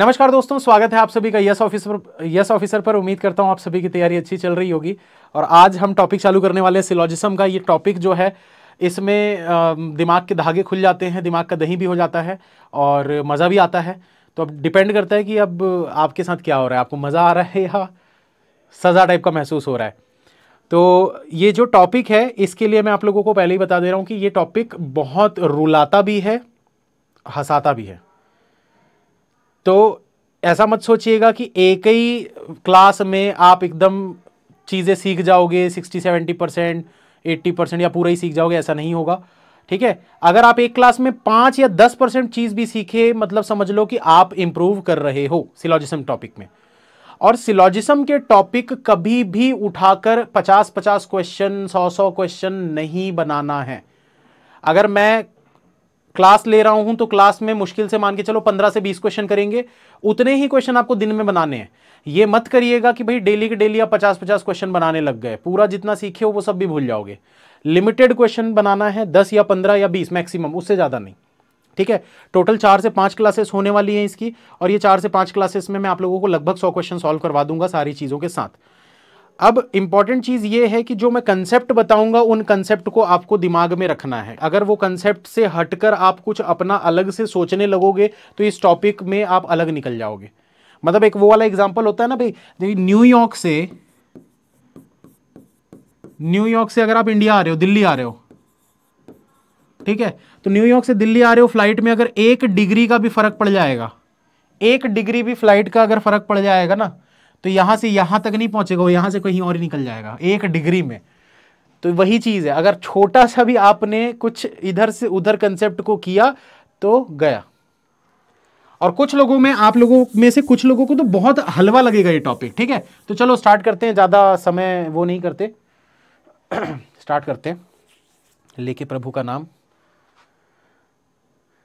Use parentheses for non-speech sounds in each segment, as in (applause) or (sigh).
नमस्कार दोस्तों स्वागत है आप सभी का यस ऑफिसर यस ऑफिसर पर उम्मीद करता हूं आप सभी की तैयारी अच्छी चल रही होगी और आज हम टॉपिक चालू करने वाले हैं सिलोजिसम का ये टॉपिक जो है इसमें दिमाग के धागे खुल जाते हैं दिमाग का दही भी हो जाता है और मज़ा भी आता है तो अब डिपेंड करता है कि अब आपके साथ क्या हो रहा है आपको मज़ा आ रहा है या सज़ा टाइप का महसूस हो रहा है तो ये जो टॉपिक है इसके लिए मैं आप लोगों को पहले ही बता दे रहा हूँ कि ये टॉपिक बहुत रुलाता भी है हंसाता भी है तो ऐसा मत सोचिएगा कि एक ही क्लास में आप एकदम चीज़ें सीख जाओगे sixty seventy percent eighty percent या पूरा ही सीख जाओगे ऐसा नहीं होगा ठीक है अगर आप एक क्लास में पाँच या दस परसेंट चीज़ भी सीखे मतलब समझ लो कि आप इम्प्रूव कर रहे हो सिलॉजिसम टॉपिक में और सिलॉजिसम के टॉपिक कभी भी उठाकर पचास पचास क्वेश्चन सौ सौ क्वेश्चन नहीं बनाना है अगर मैं क्लास ले रहा हूं तो क्लास में मुश्किल से मान के चलो पंद्रह से बीस क्वेश्चन करेंगे उतने ही क्वेश्चन आपको दिन में बनाने हैं ये मत करिएगा कि भाई डेली के डेली आप पचास पचास क्वेश्चन बनाने लग गए पूरा जितना सीखे हो वो सब भी भूल जाओगे लिमिटेड क्वेश्चन बनाना है दस या पंद्रह या बीस मैक्सिमम उससे ज़्यादा नहीं ठीक है टोटल चार से पाँच क्लासेस होने वाली हैं इसकी और ये चार से पाँच क्लासेस में मैं आप लोगों को लगभग सौ क्वेश्चन सॉल्व करवा दूंगा सारी चीज़ों के साथ अब इंपॉर्टेंट चीज़ ये है कि जो मैं कंसेप्ट बताऊंगा उन कंसेप्ट को आपको दिमाग में रखना है अगर वो कंसेप्ट से हटकर आप कुछ अपना अलग से सोचने लगोगे तो इस टॉपिक में आप अलग निकल जाओगे मतलब एक वो वाला एग्जाम्पल होता है ना भाई न्यूयॉर्क से न्यूयॉर्क से अगर आप इंडिया आ रहे हो दिल्ली आ रहे हो ठीक है तो न्यूयॉर्क से दिल्ली आ रहे हो फ्लाइट में अगर एक डिग्री का भी फर्क पड़ जाएगा एक डिग्री भी फ्लाइट का अगर फर्क पड़ जाएगा ना तो यहाँ से यहाँ तक नहीं पहुँचेगा वो यहाँ से कहीं और ही निकल जाएगा एक डिग्री में तो वही चीज़ है अगर छोटा सा भी आपने कुछ इधर से उधर कंसेप्ट को किया तो गया और कुछ लोगों में आप लोगों में से कुछ लोगों को तो बहुत हलवा लगेगा ये टॉपिक ठीक है तो चलो स्टार्ट करते हैं ज़्यादा समय वो नहीं करते स्टार्ट (clears throat) करते हैं लेके प्रभु का नाम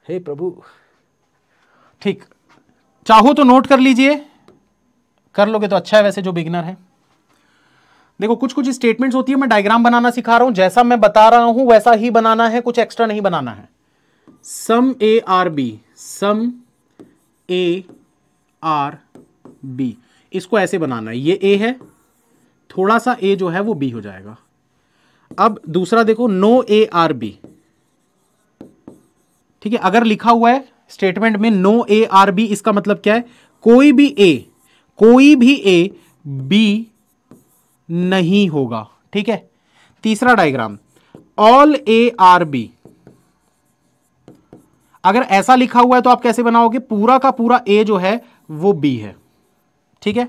हे प्रभु ठीक चाहो तो नोट कर लीजिए कर लोगे तो अच्छा है वैसे जो बिगनर है देखो कुछ कुछ स्टेटमेंट्स होती है मैं डायग्राम बनाना सिखा रहा हूं जैसा मैं बता रहा हूं वैसा ही बनाना है कुछ एक्स्ट्रा नहीं बनाना है some A are B some A are B इसको ऐसे बनाना है ये ए है थोड़ा सा ए जो है वो बी हो जाएगा अब दूसरा देखो नो ए आर बी ठीक है अगर लिखा हुआ है स्टेटमेंट में नो ए आर बी इसका मतलब क्या है कोई भी ए कोई भी ए बी नहीं होगा ठीक है तीसरा diagram all A are B अगर ऐसा लिखा हुआ है तो आप कैसे बनाओगे पूरा का पूरा ए जो है वो बी है ठीक है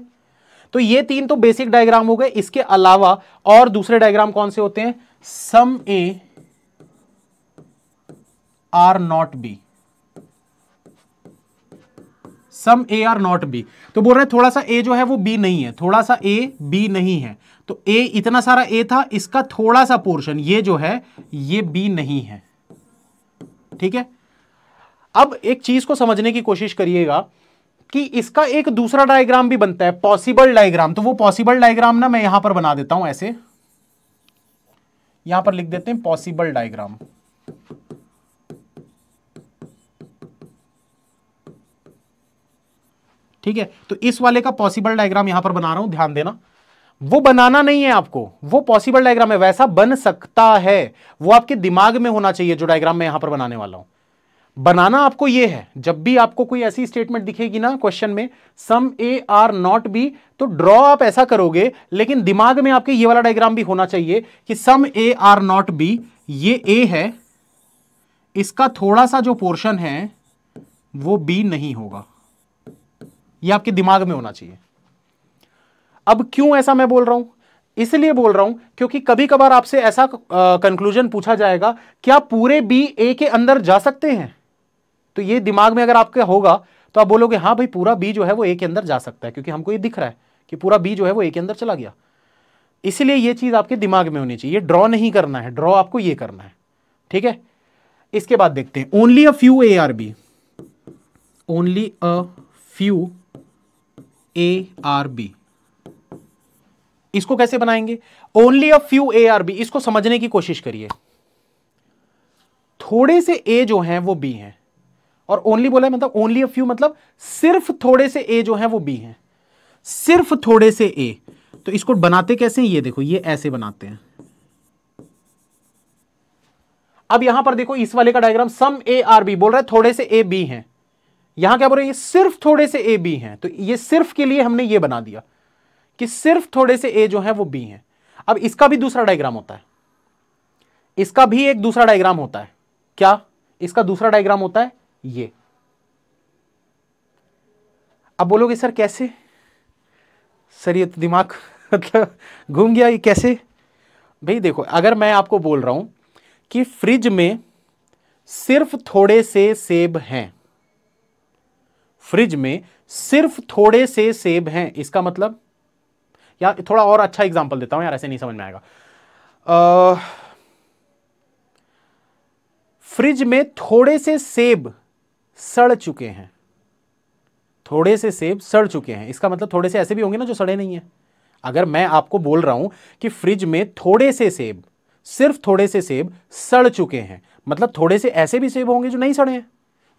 तो ये तीन तो बेसिक डायग्राम हो गए इसके अलावा और दूसरे डायग्राम कौन से होते हैं some A are not B some A are not B तो बोल रहे थोड़ा सा ए जो है वो बी नहीं है थोड़ा सा ए बी नहीं है तो ए इतना सारा ए था इसका थोड़ा सा पोर्शन ये जो है ये बी नहीं है ठीक है अब एक चीज को समझने की कोशिश करिएगा कि इसका एक दूसरा डायग्राम भी बनता है पॉसिबल डायग्राम तो वो पॉसिबल डायग्राम ना मैं यहां पर बना देता हूं ऐसे यहां पर लिख देते हैं पॉसिबल डायग्राम ठीक है तो इस वाले का पॉसिबल डायग्राम यहां पर बना रहा हूं ध्यान देना वो बनाना नहीं है आपको वो पॉसिबल डायग्राम है वैसा बन सकता है वो आपके दिमाग में होना चाहिए जो डायग्राम मैं यहां पर बनाने वाला हूं बनाना आपको ये है जब भी आपको कोई ऐसी स्टेटमेंट दिखेगी ना क्वेश्चन में some A are not B तो ड्रॉ आप ऐसा करोगे लेकिन दिमाग में आपके ये वाला डायग्राम भी होना चाहिए कि some A are not B ये ए है इसका थोड़ा सा जो पोर्शन है वो बी नहीं होगा ये आपके दिमाग में होना चाहिए अब क्यों ऐसा मैं बोल रहा हूं इसलिए बोल रहा हूं क्योंकि कभी कभार आपसे ऐसा कंक्लूजन पूछा जाएगा क्या पूरे बी ए के अंदर जा सकते हैं तो ये दिमाग में अगर आपके होगा तो आप बोलोगे हाँ भाई पूरा बी जो है वो ए के अंदर जा सकता है क्योंकि हमको ये दिख रहा है कि पूरा बी जो है वो ए के अंदर चला गया इसलिए ये चीज़ आपके दिमाग में होनी चाहिए ड्रॉ नहीं करना है ड्रॉ आपको ये करना है ठीक है इसके बाद देखते हैं only a few A are B only a few A are B इसको कैसे बनाएंगे only a few A are B इसको समझने की कोशिश करिए थोड़े से ए जो हैं वो बी हैं और ओनली बोला मतलब ओनली अ फ्यू मतलब सिर्फ थोड़े से ए जो हैं वो बी हैं सिर्फ थोड़े से ए तो इसको बनाते कैसे हैं ये देखो ये ऐसे बनाते हैं अब यहां पर देखो इस वाले का diagram some A are B बोल रहा है थोड़े से ए बी हैं यहां क्या बोल रहे हैं सिर्फ थोड़े से ए बी हैं तो ये सिर्फ के लिए हमने ये बना दिया कि सिर्फ थोड़े से ए जो है वो बी हैं अब इसका भी दूसरा डायग्राम होता है इसका भी एक दूसरा डायग्राम होता है क्या इसका दूसरा डायग्राम होता है ये अब बोलोगे सर कैसे सर ये तो दिमाग (laughs) मतलब घूम गया ये कैसे भाई देखो अगर मैं आपको बोल रहा हूं कि फ्रिज में सिर्फ थोड़े से सेब हैं फ्रिज में सिर्फ थोड़े से सेब हैं इसका मतलब या थोड़ा और अच्छा एग्जाम्पल देता हूं यार ऐसे नहीं समझ में आएगा फ्रिज में थोड़े से सेब सड़ चुके हैं थोड़े से सेब सड़ चुके हैं इसका मतलब थोड़े से ऐसे भी होंगे ना जो सड़े नहीं है अगर मैं आपको बोल रहा हूं कि फ्रिज में थोड़े से सेब सिर्फ थोड़े से सेब सड़ चुके हैं मतलब थोड़े से ऐसे भी सेब होंगे जो नहीं सड़े हैं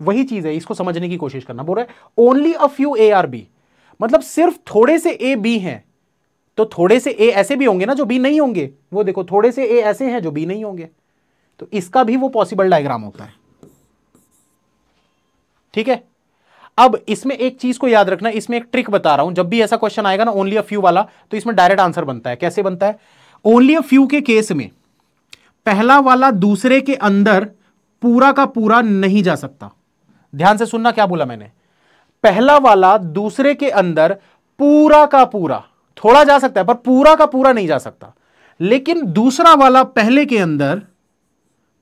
वही चीज है इसको समझने की कोशिश करना बोल रहे only a few A are B मतलब सिर्फ थोड़े से ए बी हैं तो थोड़े से ए ऐसे भी होंगे ना जो बी नहीं होंगे वो देखो थोड़े से ए ऐसे हैं जो बी नहीं होंगे तो इसका भी वो पॉसिबल डायग्राम होता है ठीक है अब इसमें एक चीज को याद रखना इसमें एक ट्रिक बता रहा हूं जब भी ऐसा क्वेश्चन आएगा ना ओनली अ फ्यू वाला तो इसमें डायरेक्ट आंसर बनता है कैसे बनता है ओनली अ फ्यू के केस में पहला वाला दूसरे के अंदर पूरा का पूरा नहीं जा सकता ध्यान से सुनना क्या बोला मैंने पहला वाला दूसरे के अंदर पूरा का पूरा थोड़ा जा सकता है पर पूरा का पूरा नहीं जा सकता लेकिन दूसरा वाला पहले के अंदर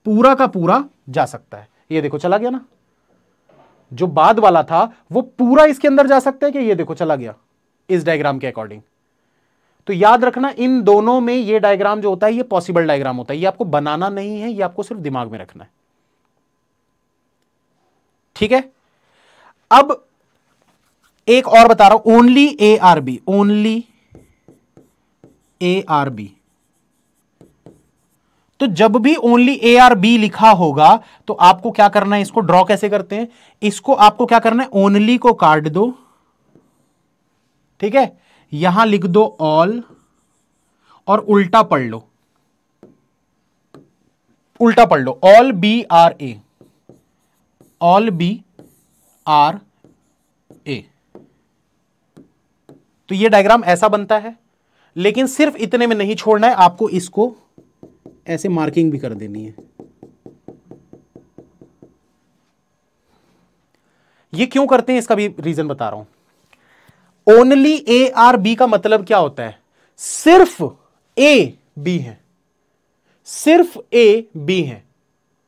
पूरा का पूरा जा सकता है ये देखो चला गया ना जो बाद वाला था वो पूरा इसके अंदर जा सकता है कि ये देखो चला गया इस डायग्राम के अकॉर्डिंग तो याद रखना इन दोनों में ये डायग्राम जो होता है ये पॉसिबल डायग्राम होता है ये आपको बनाना नहीं है ये आपको सिर्फ दिमाग में रखना है ठीक है अब एक और बता रहा हूं only A are B only A are B तो जब भी ओनली ए आर बी लिखा होगा तो आपको क्या करना है इसको ड्रॉ कैसे करते हैं इसको आपको क्या करना है ओनली को काट दो ठीक है यहां लिख दो ऑल और उल्टा पढ़ लो उल्टा पढ़ लो all B are A all B are A तो ये डायग्राम ऐसा बनता है लेकिन सिर्फ इतने में नहीं छोड़ना है आपको इसको ऐसे मार्किंग भी कर देनी है ये क्यों करते हैं इसका भी रीजन बता रहा हूं ओनली ए आर बी का मतलब क्या होता है सिर्फ ए बी है सिर्फ ए बी है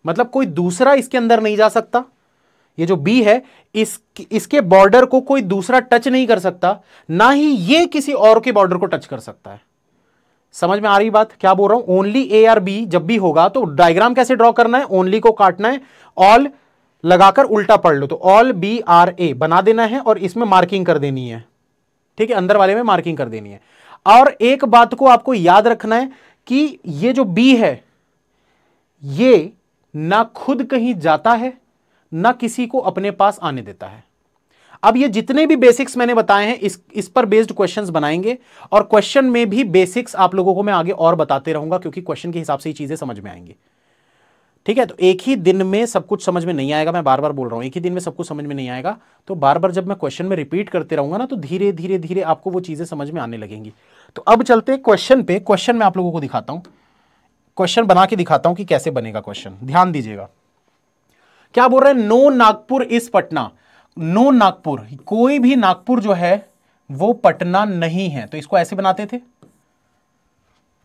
मतलब कोई दूसरा इसके अंदर नहीं जा सकता ये जो बी है इस इसके बॉर्डर को कोई दूसरा टच नहीं कर सकता ना ही ये किसी और के बॉर्डर को टच कर सकता है समझ में आ रही बात क्या बोल रहा हूं ओनली ए आर बी जब भी होगा तो डायग्राम कैसे ड्रॉ करना है ओनली को काटना है ऑल लगाकर उल्टा पढ़ लो तो ऑल बी आर ए बना देना है और इसमें मार्किंग कर देनी है ठीक है अंदर वाले में मार्किंग कर देनी है और एक बात को आपको याद रखना है कि ये जो बी है ये ना खुद कहीं जाता है न किसी को अपने पास आने देता है अब ये जितने भी बेसिक्स मैंने बताए हैं इस इस पर बेस्ड क्वेश्चंस बनाएंगे और क्वेश्चन में भी बेसिक्स आप लोगों को मैं आगे और बताते रहूंगा क्योंकि क्वेश्चन के हिसाब से ही चीज़ें समझ में आएंगे ठीक है तो एक ही दिन में सब कुछ समझ में नहीं आएगा मैं बार बार बोल रहा हूं एक ही दिन में सब कुछ समझ में नहीं आएगा तो बार बार जब मैं क्वेश्चन में रिपीट करते रहूंगा ना तो धीरे धीरे धीरे आपको वो चीज़ें समझ में आने लगेंगी तो अब चलते क्वेश्चन पे क्वेश्चन में आप लोगों को दिखाता हूँ क्वेश्चन बना के दिखाता हूँ कि कैसे बनेगा क्वेश्चन ध्यान दीजिएगा क्या बोल रहे हैं no Nagpur is Patna no Nagpur कोई भी नागपुर जो है वो पटना नहीं है तो इसको ऐसे बनाते थे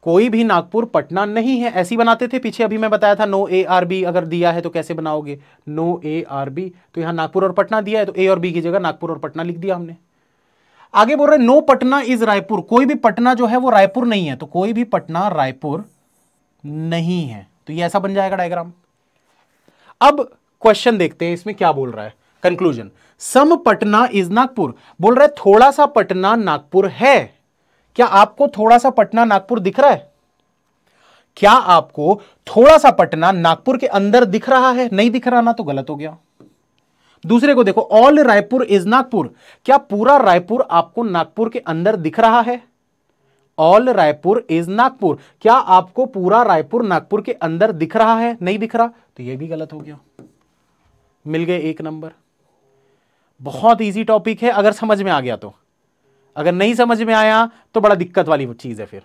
कोई भी नागपुर पटना नहीं है ऐसी बनाते थे पीछे अभी मैं बताया था नो ए आर बी अगर दिया है तो कैसे बनाओगे नो ए आर बी तो यहां नागपुर और पटना दिया है तो ए और बी की जगह नागपुर और पटना लिख दिया हमने आगे बोल रहे नो पटना इज रायपुर कोई भी पटना जो है वो रायपुर नहीं है तो कोई भी पटना रायपुर नहीं है तो ये ऐसा बन जाएगा डायग्राम अब क्वेश्चन देखते हैं इसमें क्या बोल रहा है conclusion some Patna is Nagpur बोल रहा है थोड़ा सा पटना नागपुर है क्या आपको थोड़ा सा पटना नागपुर दिख रहा है क्या आपको थोड़ा सा पटना नागपुर के अंदर दिख रहा है नहीं दिख रहा ना तो गलत हो गया दूसरे को देखो ऑल रायपुर इज नागपुर क्या पूरा रायपुर आपको नागपुर के अंदर दिख रहा है ऑल रायपुर इज नागपुर क्या आपको पूरा रायपुर नागपुर के अंदर दिख रहा है नहीं दिख रहा तो यह भी गलत हो गया मिल गए एक नंबर बहुत इजी टॉपिक है अगर समझ में आ गया तो अगर नहीं समझ में आया तो बड़ा दिक्कत वाली चीज है फिर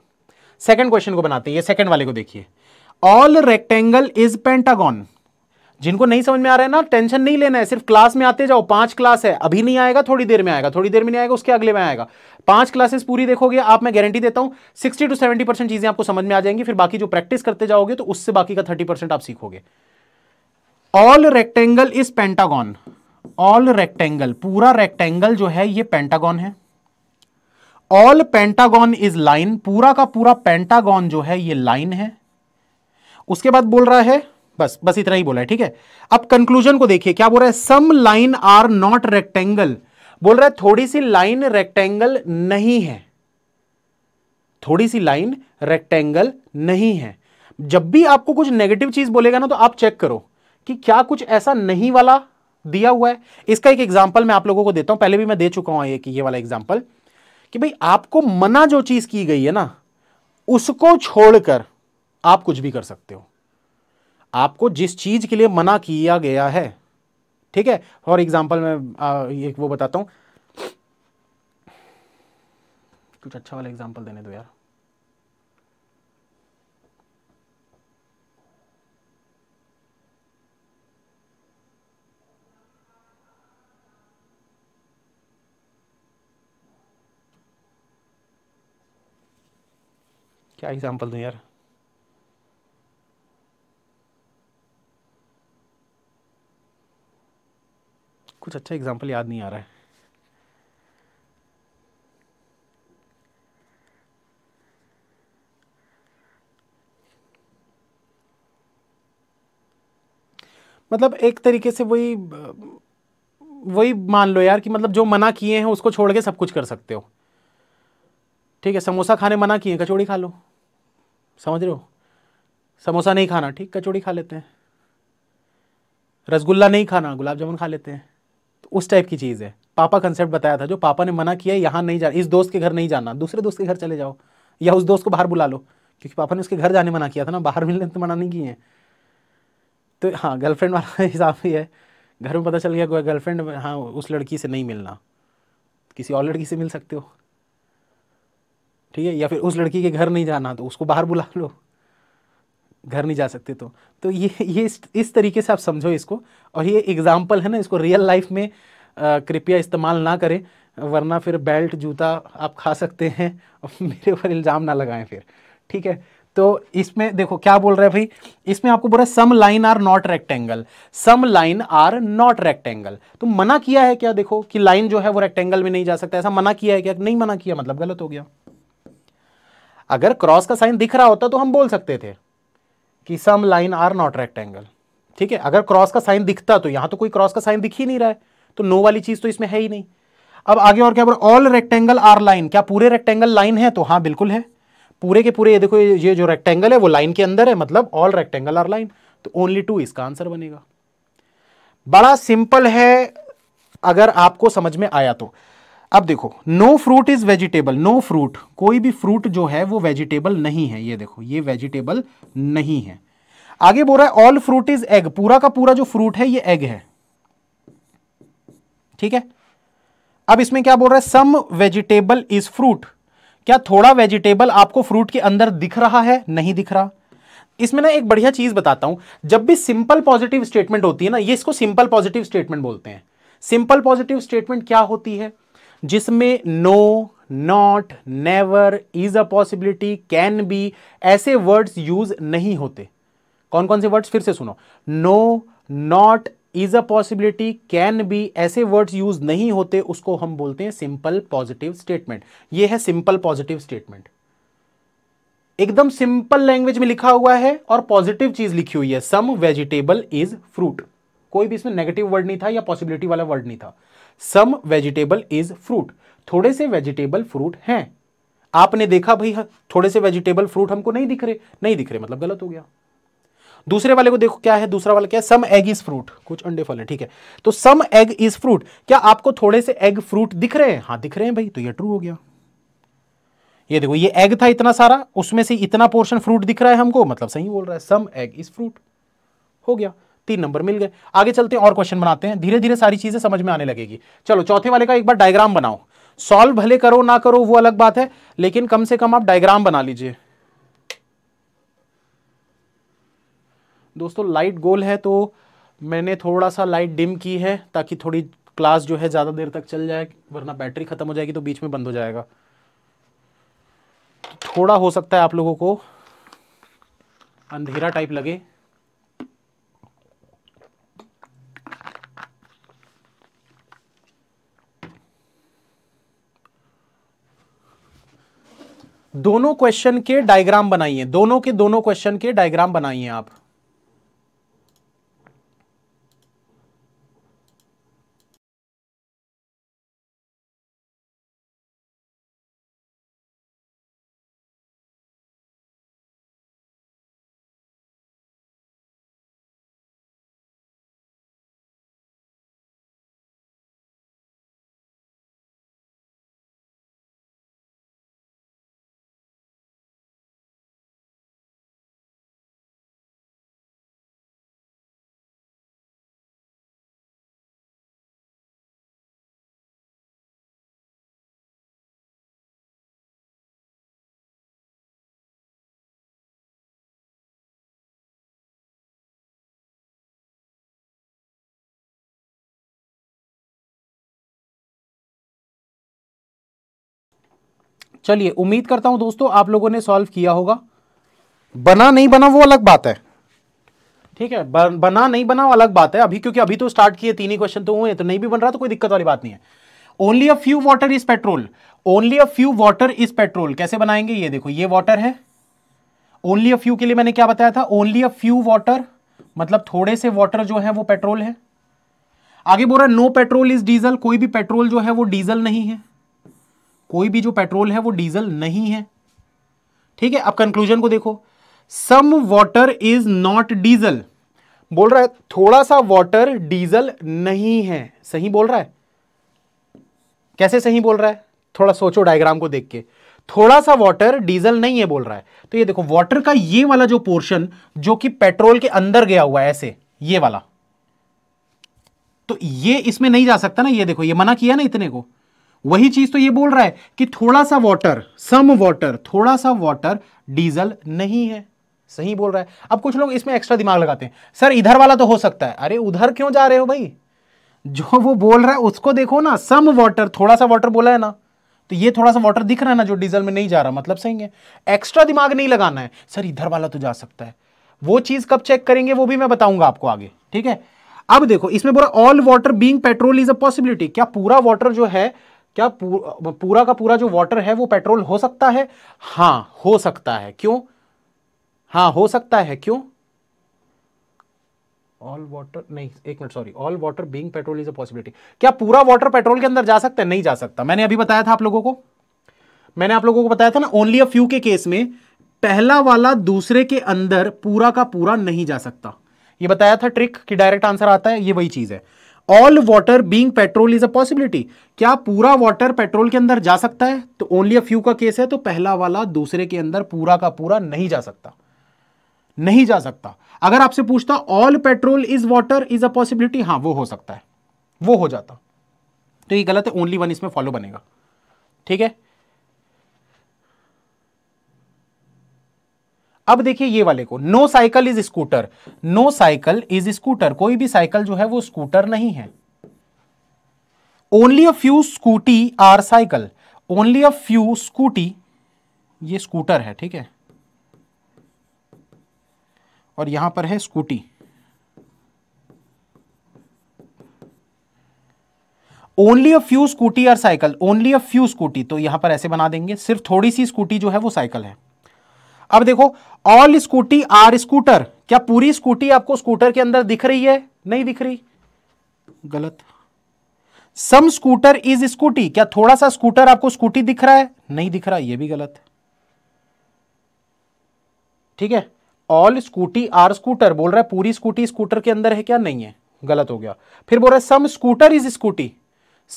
सेकंड क्वेश्चन को बनाते हैं ये सेकंड वाले को देखिए ऑल रेक्टेंगल इज पेंटागॉन जिनको नहीं समझ में आ रहा है ना टेंशन नहीं लेना है सिर्फ क्लास में आते जाओ पांच क्लास है अभी नहीं आएगा थोड़ी देर में आएगा थोड़ी देर में नहीं आएगा उसके अगले में आएगा पांच क्लासेस पूरी देखोगे आप मैं गारंटी देता हूं सिक्सटी टू सेवेंटी परसेंट चीजें आपको समझ में आ जाएंगी फिर बाकी जो प्रैक्टिस करते जाओगे तो उससे बाकी का थर्टी परसेंट आप सीखोगे all rectangle is pentagon all rectangle पूरा रेक्टेंगल जो है ये पेंटागॉन है ऑल पेंटागॉन इज लाइन पूरा का पूरा पेंटागॉन जो है ये लाइन है उसके बाद बोल रहा है बस बस इतना ही बोला है ठीक है अब कंक्लूजन को देखिए क्या बोल रहा है some line are not rectangle बोल रहा है थोड़ी सी लाइन रेक्टेंगल नहीं है थोड़ी सी लाइन रेक्टेंगल नहीं है जब भी आपको कुछ नेगेटिव चीज बोलेगा ना तो आप चेक करो कि क्या कुछ ऐसा नहीं वाला दिया हुआ है इसका एक एग्जाम्पल मैं आप लोगों को देता हूं पहले भी मैं दे चुका हूं ये कि ये वाला एग्जाम्पल कि भाई आपको मना जो चीज़ की गई है ना उसको छोड़कर आप कुछ भी कर सकते हो आपको जिस चीज़ के लिए मना किया गया है ठीक है फॉर एग्जाम्पल मैं एक वो बताता हूं कुछ अच्छा वाला एग्जाम्पल देने दो यार क्या एग्जांपल दूँ यार कुछ अच्छा एग्जांपल याद नहीं आ रहा है मतलब एक तरीके से वही वही मान लो यार कि मतलब जो मना किए हैं उसको छोड़ के सब कुछ कर सकते हो ठीक है समोसा खाने मना किए कचौड़ी खा लो समझ रहे हो समोसा नहीं खाना ठीक कचौड़ी खा लेते हैं रसगुल्ला नहीं खाना गुलाब जामुन खा लेते हैं तो उस टाइप की चीज़ है पापा कंसेप्ट बताया था जो पापा ने मना किया यहाँ नहीं जाना इस दोस्त के घर नहीं जाना दूसरे दोस्त के घर चले जाओ या उस दोस्त को बाहर बुला लो क्योंकि पापा ने उसके घर जाने मना किया था ना बाहर मिलने तो मना नहीं किए हैं तो हाँ गर्लफ्रेंड वाला (laughs) हिसाब ही है घर में पता चल गया कोई गर्लफ्रेंड हाँ उस लड़की से नहीं मिलना किसी और लड़की से मिल सकते हो ठीक है या फिर उस लड़की के घर नहीं जाना तो उसको बाहर बुला लो घर नहीं जा सकते तो तो ये ये इस, इस तरीके से आप समझो इसको और ये एग्ज़ाम्पल है ना इसको रियल लाइफ में कृपया इस्तेमाल ना करें वरना फिर बेल्ट जूता आप खा सकते हैं और मेरे ऊपर इल्ज़ाम ना लगाएं फिर ठीक है तो इसमें देखो क्या बोल रहे हैं भाई इसमें आपको बोल रहा है some line are not rectangle some line are not rectangle तो मना किया है क्या देखो कि लाइन जो है वो रेक्टेंगल में नहीं जा सकता ऐसा मना किया है क्या नहीं मना किया मतलब गलत हो गया अगर क्रॉस का साइन दिख रहा होता तो हम बोल सकते थे कि some line are not rectangle ठीक है अगर क्रॉस का साइन दिखता तो यहां तो कोई क्रॉस का साइन दिख ही नहीं रहा है तो नो वाली चीज़ तो इसमें है ही नहीं अब आगे और क्या ऑल रेक्टेंगल आर लाइन क्या पूरे रेक्टेंगल लाइन है तो हाँ बिल्कुल है पूरे के पूरे ये देखो ये जो रेक्टेंगल है वो लाइन के अंदर है मतलब ऑल रेक्टेंगल आर लाइन तो ओनली टू इसका आंसर बनेगा बड़ा सिंपल है अगर आपको समझ में आया तो अब देखो no fruit is vegetable no fruit कोई भी फ्रूट जो है वो वेजिटेबल नहीं है ये देखो ये वेजिटेबल नहीं है आगे बोल रहा है ऑल फ्रूट इज एग पूरा का पूरा जो फ्रूट है ये एग है ठीक है अब इसमें क्या बोल रहा है सम वेजिटेबल इज फ्रूट क्या थोड़ा वेजिटेबल आपको फ्रूट के अंदर दिख रहा है नहीं दिख रहा इसमें ना एक बढ़िया चीज बताता हूं जब भी सिंपल पॉजिटिव स्टेटमेंट होती है ना ये इसको सिंपल पॉजिटिव स्टेटमेंट बोलते हैं सिंपल पॉजिटिव स्टेटमेंट क्या होती है जिसमें no not never is a possibility can be ऐसे वर्ड्स यूज नहीं होते कौन कौन से वर्ड्स फिर से सुनो no not is a possibility can be ऐसे वर्ड्स यूज नहीं होते उसको हम बोलते हैं सिंपल पॉजिटिव स्टेटमेंट ये है सिंपल पॉजिटिव स्टेटमेंट एकदम सिंपल लैंग्वेज में लिखा हुआ है और पॉजिटिव चीज लिखी हुई है सम वेजिटेबल इज फ्रूट कोई भी इसमें नेगेटिव वर्ड नहीं था या पॉसिबिलिटी वाला वर्ड नहीं था सम वेजिटेबल इज फ्रूट थोड़े से वेजिटेबल फ्रूट हैं आपने देखा भाई हाँ, थोड़े से वेजिटेबल फ्रूट हमको नहीं दिख रहे नहीं दिख रहे मतलब गलत हो गया दूसरे वाले को देखो क्या है दूसरा वाला क्या है सम एग इज फ्रूट कुछ अंडे फल है ठीक है तो सम एग इज फ्रूट क्या आपको थोड़े से एग फ्रूट दिख रहे हैं हाँ दिख रहे हैं भाई तो ये ट्रू हो गया ये देखो ये एग था इतना सारा उसमें से इतना पोर्शन फ्रूट दिख रहा है हमको मतलब सही बोल रहा है सम एग इज फ्रूट हो गया तीन नंबर मिल गए आगे चलते हैं और क्वेश्चन बनाते हैं धीरे धीरे सारी चीजें समझ में आने लगेगी चलो चौथे वाले का एक बार डायग्राम बनाओ सॉल्व भले करो ना करो वो अलग बात है लेकिन कम से कम आप डायग्राम बना लीजिए दोस्तों लाइट गोल है तो मैंने थोड़ा सा लाइट डिम की है ताकि थोड़ी क्लास जो है ज़्यादा देर तक चल जाए वरना बैटरी ख़त्म हो जाएगी तो बीच में बंद हो जाएगा थोड़ा हो सकता है आप लोगों को अंधेरा टाइप लगे दोनों क्वेश्चन के डायग्राम बनाइए दोनों के दोनों क्वेश्चन के डायग्राम बनाइए आप चलिए उम्मीद करता हूं दोस्तों आप लोगों ने सॉल्व किया होगा बना नहीं बना वो अलग बात है ठीक है बना नहीं बना वो अलग बात है अभी क्योंकि अभी तो स्टार्ट किए तीन ही क्वेश्चन तो हुए तो नहीं भी बन रहा तो कोई दिक्कत वाली बात नहीं है only a few water is petrol only a few water is petrol कैसे बनाएंगे ये देखो ये वाटर है ओनली अ फ्यू के लिए मैंने क्या बताया था ओनली अ फ्यू वाटर मतलब थोड़े से वाटर जो है वो पेट्रोल है आगे बोल रहा है नो पेट्रोल इज डीजल कोई भी पेट्रोल जो है वो डीजल नहीं है कोई भी जो पेट्रोल है वो डीजल नहीं है ठीक है अब कंक्लूजन को देखो some water is not diesel बोल रहा है थोड़ा सा वाटर डीजल नहीं है सही बोल रहा है कैसे सही बोल रहा है थोड़ा सोचो डायग्राम को देख के थोड़ा सा वाटर डीजल नहीं है बोल रहा है तो ये देखो वाटर का ये वाला जो पोर्शन जो कि पेट्रोल के अंदर गया हुआ है ऐसे ये वाला तो ये इसमें नहीं जा सकता ना ये देखो ये मना किया ना इतने को वही चीज तो ये बोल रहा है कि थोड़ा सा वाटर सम वाटर थोड़ा सा वाटर डीजल नहीं है सही बोल रहा है अब कुछ लोग इसमें एक्स्ट्रा दिमाग लगाते हैं सर इधर वाला तो हो सकता है अरे उधर क्यों जा रहे हो भाई जो वो बोल रहा है उसको देखो ना सम वाटर थोड़ा सा वाटर बोला है ना तो ये थोड़ा सा वाटर दिख रहा है ना जो डीजल में नहीं जा रहा मतलब सही है एक्स्ट्रा दिमाग नहीं लगाना है सर इधर वाला तो जा सकता है वो चीज कब चेक करेंगे वो भी मैं बताऊंगा आपको आगे ठीक है अब देखो इसमें बोला all water being petrol is a possibility क्या पूरा वाटर जो है क्या पूरा का पूरा जो वाटर है वो पेट्रोल हो सकता है हां हो सकता है क्यों हां हो सकता है क्यों ऑल वाटर नहीं एक minute sorry all water being petrol is a possibility क्या पूरा वाटर पेट्रोल के अंदर जा सकता है नहीं जा सकता मैंने अभी बताया था आप लोगों को मैंने आप लोगों को बताया था ना ओनली अ फ्यू के केस में पहला वाला दूसरे के अंदर पूरा का पूरा नहीं जा सकता ये बताया था ट्रिक कि डायरेक्ट आंसर आता है ये वही चीज है all water being petrol is a possibility क्या पूरा वाटर पेट्रोल के अंदर जा सकता है तो ओनली अ फ्यू का केस है तो पहला वाला दूसरे के अंदर पूरा का पूरा नहीं जा सकता नहीं जा सकता अगर आपसे पूछता all petrol is water is a possibility हाँ वो हो सकता है वो हो जाता तो ये गलत है ओनली वन इसमें फॉलो बनेगा ठीक है अब देखिए ये वाले को no cycle is scooter no cycle is scooter कोई भी साइकिल जो है वो स्कूटर नहीं है only a few scooty are cycle only a few scooty ये स्कूटर है ठीक है और यहां पर है scooty only a few scooty are cycle only a few scooty तो यहां पर ऐसे बना देंगे सिर्फ थोड़ी सी स्कूटी जो है वो साइकिल है अब देखो ऑल स्कूटी आर स्कूटर क्या पूरी स्कूटी आपको स्कूटर के अंदर दिख रही है नहीं दिख रही गलत सम स्कूटर इज स्कूटी क्या थोड़ा सा स्कूटर आपको स्कूटी दिख रहा है नहीं दिख रहा यह भी गलत ठीक है ऑल स्कूटी आर स्कूटर बोल रहा है पूरी स्कूटी स्कूटर के अंदर है क्या नहीं है गलत हो गया फिर बोल रहा है some scooter is scooty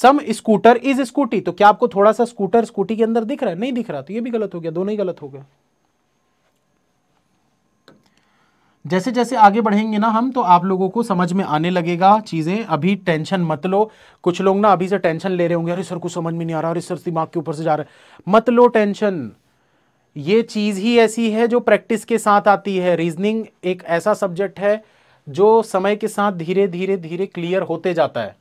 some scooter is scooty तो क्या आपको थोड़ा सा स्कूटर स्कूटी के अंदर दिख रहा है नहीं दिख रहा तो यह भी गलत हो गया दोनों ही गलत हो गया जैसे जैसे आगे बढ़ेंगे ना हम तो आप लोगों को समझ में आने लगेगा चीज़ें अभी टेंशन मत लो कुछ लोग ना अभी से टेंशन ले रहे होंगे अरे सर को समझ में नहीं आ रहा अरे सर दिमाग के ऊपर से जा रहा है मत लो टेंशन ये चीज़ ही ऐसी है जो प्रैक्टिस के साथ आती है रीजनिंग एक ऐसा सब्जेक्ट है जो समय के साथ धीरे धीरे धीरे क्लियर होते जाता है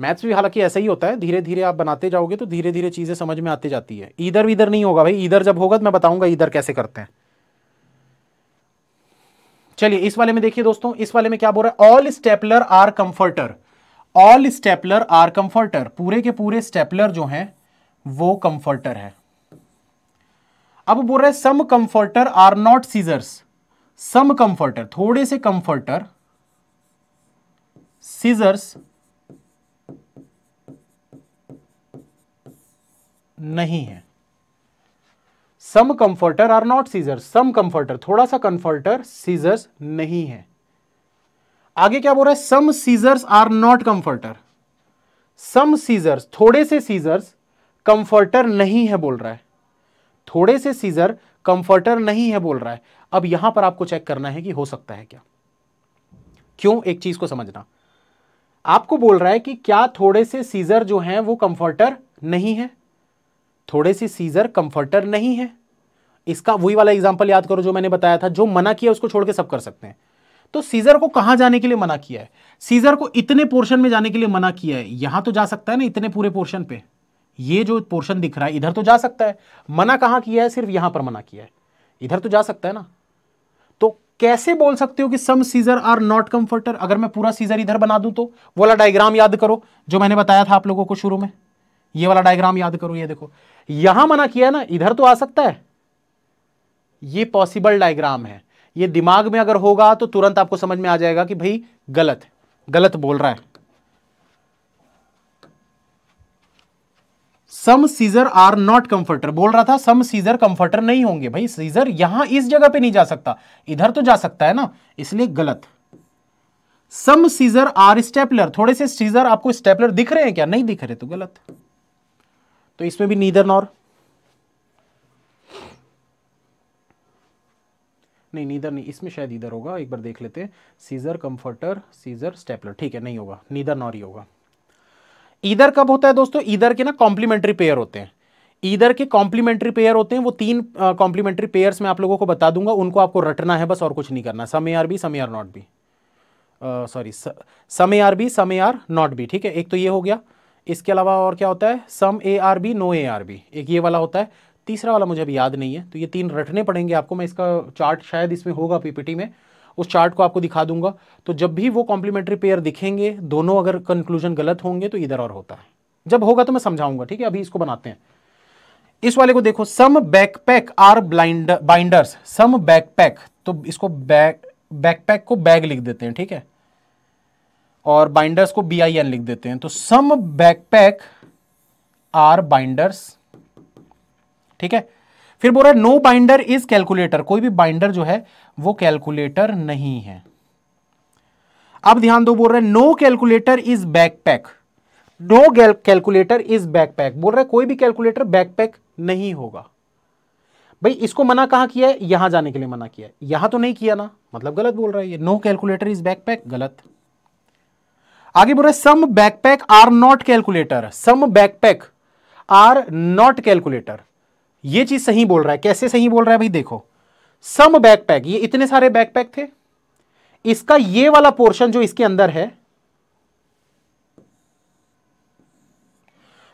मैथ्स भी हालांकि ऐसा ही होता है धीरे धीरे आप बनाते जाओगे तो धीरे धीरे चीज़ें समझ में आती जाती है इधर इधर नहीं होगा भाई इधर जब होगा तो मैं बताऊंगा इधर कैसे करते हैं चलिए इस वाले में देखिए दोस्तों इस वाले में क्या बोल रहा है all stapler are comforter all stapler are comforter पूरे के पूरे स्टेपलर जो हैं वो कंफर्टर है अब बोल रहे some comforter are not scissors some comforter थोड़े से कंफर्टर सीजर्स नहीं है some comforter are not scissor some comforter थोड़ा सा कंफर्टर सीजर्स नहीं है आगे क्या बोल रहा है some scissors are not comforter some scissors थोड़े से सीजर्स कंफर्टर नहीं है बोल रहा है थोड़े से सीजर कंफर्टर नहीं है बोल रहा है अब यहां पर आपको चेक करना है कि हो सकता है क्या क्यों एक चीज को समझना आपको बोल रहा है कि क्या थोड़े से सीजर जो हैं वो कंफर्टर नहीं है थोड़े से सीजर कंफर्टर नहीं है इसका वही वाला एग्जाम्पल याद करो जो मैंने बताया था जो मना किया उसको छोड़ के सब कर सकते हैं तो सीजर को कहां जाने के लिए मना किया है सीजर को इतने पोर्शन में जाने के लिए मना किया है यहां तो जा सकता है ना इतने पूरे पोर्शन पे ये जो पोर्शन दिख रहा है इधर तो जा सकता है मना कहां किया है सिर्फ यहां पर मना किया है इधर तो जा सकता है ना तो कैसे बोल सकते हो कि some scissor are not comforter अगर मैं पूरा सीजर इधर बना दूं तो वाला डायग्राम याद करो जो मैंने बताया था आप लोगों को शुरू में ये वाला डायग्राम याद करो ये देखो यहां मना किया है ना इधर तो आ सकता है ये पॉसिबल डायग्राम है ये दिमाग में अगर होगा तो तुरंत आपको समझ में आ जाएगा कि भाई गलत गलत बोल रहा है some scissor are not comforter बोल रहा था सम सीजर कंफर्टर नहीं होंगे भाई सीजर यहां इस जगह पे नहीं जा सकता इधर तो जा सकता है ना इसलिए गलत सम सीजर आर स्टेपलर थोड़े से सीजर आपको स्टेपलर दिख रहे हैं क्या नहीं दिख रहे तो गलत तो इसमें भी नीदर नॉर नहीं नीदर नहीं इसमें शायद इधर होगा एक बार देख लेते हैं सीजर कम्फर्टर सीजर स्टेपलर ठीक है नहीं होगा नीदर नॉर ही होगा इधर कब होता है दोस्तों इधर के ना कॉम्प्लीमेंट्री पेयर होते हैं इधर के कॉम्प्लीमेंट्री पेयर होते हैं वो तीन कॉम्प्लीमेंट्री पेयर मैं आप लोगों को बता दूंगा उनको आपको रटना है बस और कुछ नहीं करना some are B some are not B sorry some are B some are not B ठीक है एक तो ये हो गया इसके अलावा और क्या होता है some A are B no A are B एक ये वाला होता है तीसरा वाला मुझे अभी याद नहीं है तो ये तीन रटने पड़ेंगे आपको मैं इसका चार्ट शायद इसमें होगा पीपीटी में उस चार्ट को आपको दिखा दूंगा तो जब भी वो कॉम्प्लीमेंट्री पेयर दिखेंगे दोनों अगर कंक्लूजन गलत होंगे तो इधर और होता है जब होगा तो मैं समझाऊंगा ठीक है अभी इसको बनाते हैं इस वाले को देखो some backpack are blind binders some backpack तो इसको बैक बैकपैक को बैग लिख देते हैं ठीक है और बाइंडर्स को बी आई एन लिख देते हैं तो सम बैकपैक आर बाइंडर्स ठीक है फिर बोल रहा है नो बाइंडर इज कैलकुलेटर कोई भी बाइंडर जो है वो कैलकुलेटर नहीं है अब ध्यान दो बोल रहे no calculator is backpack no calculator is backpack बोल रहे कोई भी कैलकुलेटर बैकपैक नहीं होगा भाई इसको मना कहा किया है यहां जाने के लिए मना किया है यहां तो नहीं किया ना मतलब गलत बोल रहा है ये नो कैलकुलेटर इज बैकपैक गलत आगे बोल रहे some backpack are not calculator some backpack are not calculator ये चीज़ सही बोल रहा है कैसे सही बोल रहा है भाई देखो सम बैकपैक ये इतने सारे बैकपैक थे इसका ये वाला पोर्शन जो इसके अंदर है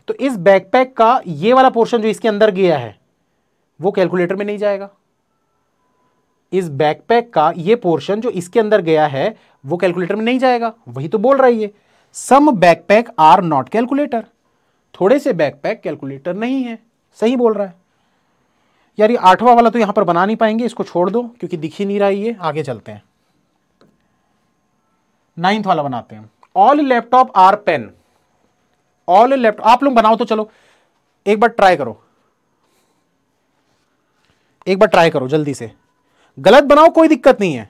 तो इस बैकपैक का ये वाला पोर्शन जो इसके अंदर गया है वो कैलकुलेटर में नहीं जाएगा इस बैकपैक का ये पोर्शन जो इसके अंदर गया है वो कैलकुलेटर में नहीं जाएगा वही तो बोल रही है some backpack are not calculator थोड़े से बैकपैक कैलकुलेटर नहीं है सही बोल रहा है यार ये आठवां वाला तो यहां पर बना नहीं पाएंगे इसको छोड़ दो क्योंकि दिख ही नहीं रहा ये आगे चलते हैं नाइन्थ वाला बनाते हैं all laptop are pen all laptop आप लोग बनाओ तो चलो एक बार ट्राई करो एक बार ट्राई करो जल्दी से गलत बनाओ कोई दिक्कत नहीं है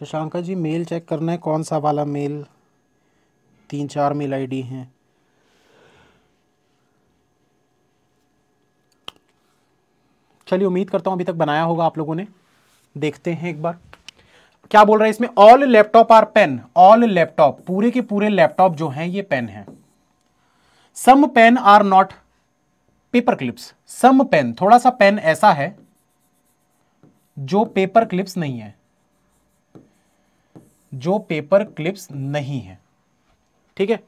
शशांका जी मेल चेक करना है कौन सा वाला मेल तीन चार मेल आईडी हैं चलिए उम्मीद करता हूँ अभी तक बनाया होगा आप लोगों ने देखते हैं एक बार क्या बोल रहा है इसमें all laptop are pen all laptop पूरे के पूरे लैपटॉप जो हैं ये पेन हैं some pen are not paper clips some pen थोड़ा सा पेन ऐसा है जो पेपर क्लिप्स नहीं है जो पेपर क्लिप्स नहीं है ठीक है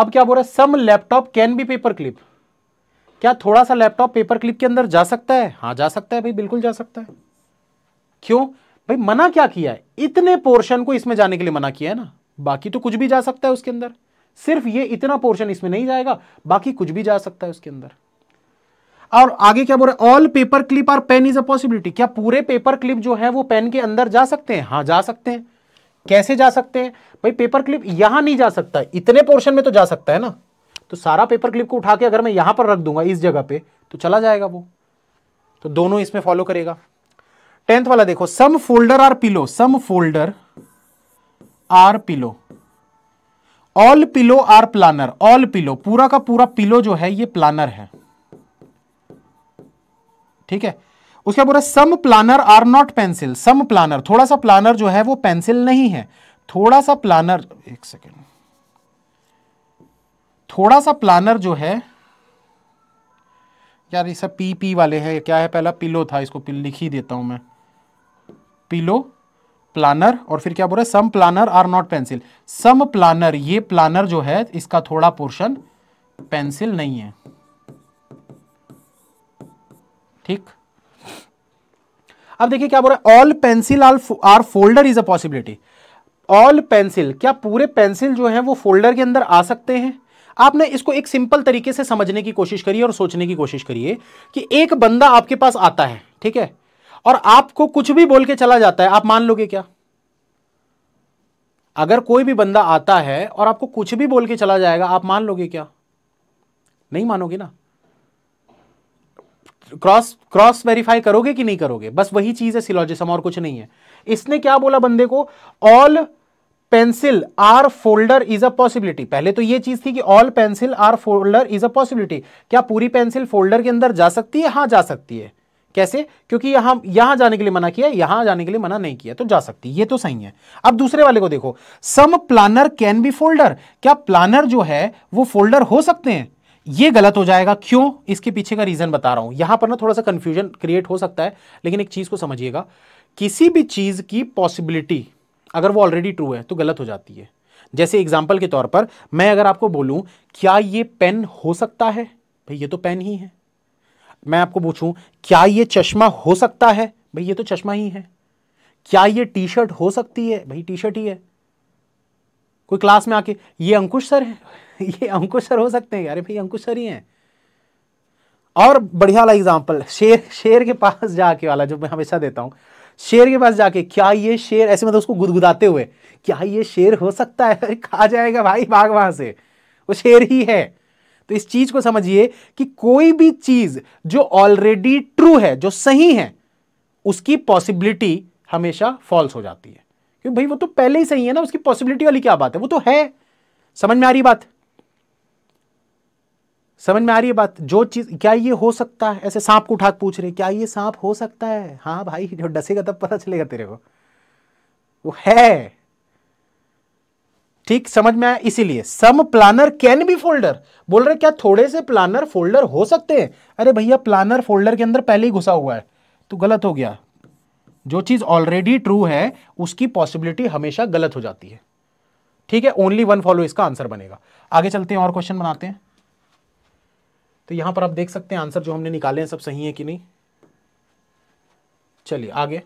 अब क्या बोल रहा है some laptop can be paper clip क्या थोड़ा सा लैपटॉप पेपर क्लिप के अंदर जा सकता है हाँ जा सकता है भाई बिल्कुल जा सकता है क्यों भाई मना क्या किया है इतने पोर्शन को इसमें जाने के लिए मना किया है ना बाकी तो कुछ भी जा सकता है उसके अंदर सिर्फ ये इतना पोर्शन इसमें नहीं जाएगा बाकी कुछ भी जा सकता है उसके अंदर और आगे क्या बोल रहे ऑल पेपर क्लिप और पेन इज अ पॉसिबिलिटी क्या पूरे पेपर क्लिप जो है वो पेन के अंदर जा सकते हैं हाँ जा सकते हैं कैसे जा सकते हैं भाई पेपर क्लिप यहां नहीं जा सकता इतने पोर्शन में तो जा सकता है ना तो सारा पेपर क्लिप को उठा के अगर मैं यहां पर रख दूंगा इस जगह पे तो चला जाएगा वो तो दोनों इसमें फॉलो करेगा टेंथ वाला देखो some folder are pillow some folder are pillow all pillow are planner all pillow पूरा का पूरा पिलो जो है ये प्लानर है ठीक है उसके बोला some planner are not pencil some planner थोड़ा सा प्लानर जो है वो पेंसिल नहीं है थोड़ा सा प्लानर एक सेकेंड थोड़ा सा प्लानर जो है यार ये सब पी पी वाले हैं क्या है पहला पिलो था इसको लिख ही देता हूं मैं पिलो प्लानर और फिर क्या बोल रहे some planner are not pencil some planner ये प्लानर जो है इसका थोड़ा पोर्शन पेंसिल नहीं है ठीक अब देखिए क्या बोल रहा है all pencil are folder is a possibility all pencil क्या पूरे पेंसिल जो है वो फोल्डर के अंदर आ सकते हैं आपने इसको एक सिंपल तरीके से समझने की कोशिश करिए और सोचने की कोशिश करिए कि एक बंदा आपके पास आता है ठीक है और आपको कुछ भी बोल के चला जाता है आप मान लोगे क्या अगर कोई भी बंदा आता है और आपको कुछ भी बोल के चला जाएगा आप मान लोगे क्या नहीं मानोगे ना क्रॉस क्रॉस वेरीफाई करोगे कि नहीं करोगे बस वही चीज है सिलोजिसम और कुछ नहीं है इसने क्या बोला बंदे को all pencil are folder is a possibility पहले तो ये चीज थी कि all pencil are folder is a possibility क्या पूरी पेंसिल फोल्डर के अंदर जा सकती है हाँ जा सकती है कैसे क्योंकि यहां यहां जाने के लिए मना किया यहां जाने के लिए मना नहीं किया तो जा सकती ये तो सही है अब दूसरे वाले को देखो some planner can be folder क्या प्लानर जो है वो फोल्डर हो सकते हैं ये गलत हो जाएगा क्यों इसके पीछे का रीज़न बता रहा हूँ यहाँ पर ना थोड़ा सा कन्फ्यूजन क्रिएट हो सकता है लेकिन एक चीज़ को समझिएगा किसी भी चीज़ की पॉसिबिलिटी अगर वो ऑलरेडी ट्रू है तो गलत हो जाती है जैसे एग्जाम्पल के तौर पर मैं अगर आपको बोलूँ क्या ये पेन हो सकता है भाई ये तो पेन ही है मैं आपको पूछूं क्या ये चश्मा हो सकता है भाई ये तो चश्मा ही है क्या ये टी शर्ट हो सकती है भाई टी शर्ट ही है कोई क्लास में आके ये अंकुश सर है (laughs) ये अंकुश सर हो सकते हैं अरे भाई अंकुश सर ही हैं और बढ़िया वाला एग्जाम्पल शेर शेर के पास जाके वाला जो मैं हमेशा देता हूँ शेर के पास जाके क्या ये शेर ऐसे मतलब उसको गुदगुदाते हुए क्या ये शेर हो सकता है (laughs) खा जाएगा भाई भाग वहां से वो शेर ही है तो इस चीज़ को समझिए कि कोई भी चीज़ जो ऑलरेडी ट्रू है जो सही है उसकी पॉसिबिलिटी हमेशा फॉल्स हो जाती है क्योंकि भाई वो तो पहले ही सही है ना उसकी पॉसिबिलिटी वाली क्या बात है वो तो है समझ में आ रही बात समझ में आ रही है बात जो चीज क्या ये हो सकता है ऐसे सांप को उठा पूछ रहे क्या ये सांप हो सकता है हाँ भाई जो डसेगा तब पता चलेगा तेरे को वो है ठीक समझ में आया इसीलिए some planner can be folder बोल रहे क्या थोड़े से प्लानर फोल्डर हो सकते हैं अरे भैया प्लानर फोल्डर के अंदर पहले ही घुसा हुआ है तो गलत हो गया जो चीज़ ऑलरेडी ट्रू है उसकी पॉसिबिलिटी हमेशा गलत हो जाती है ठीक है ओनली वन फॉलो इसका आंसर बनेगा आगे चलते हैं और क्वेश्चन बनाते हैं तो यहां पर आप देख सकते हैं आंसर जो हमने निकाले हैं सब सही है कि नहीं चलिए आगे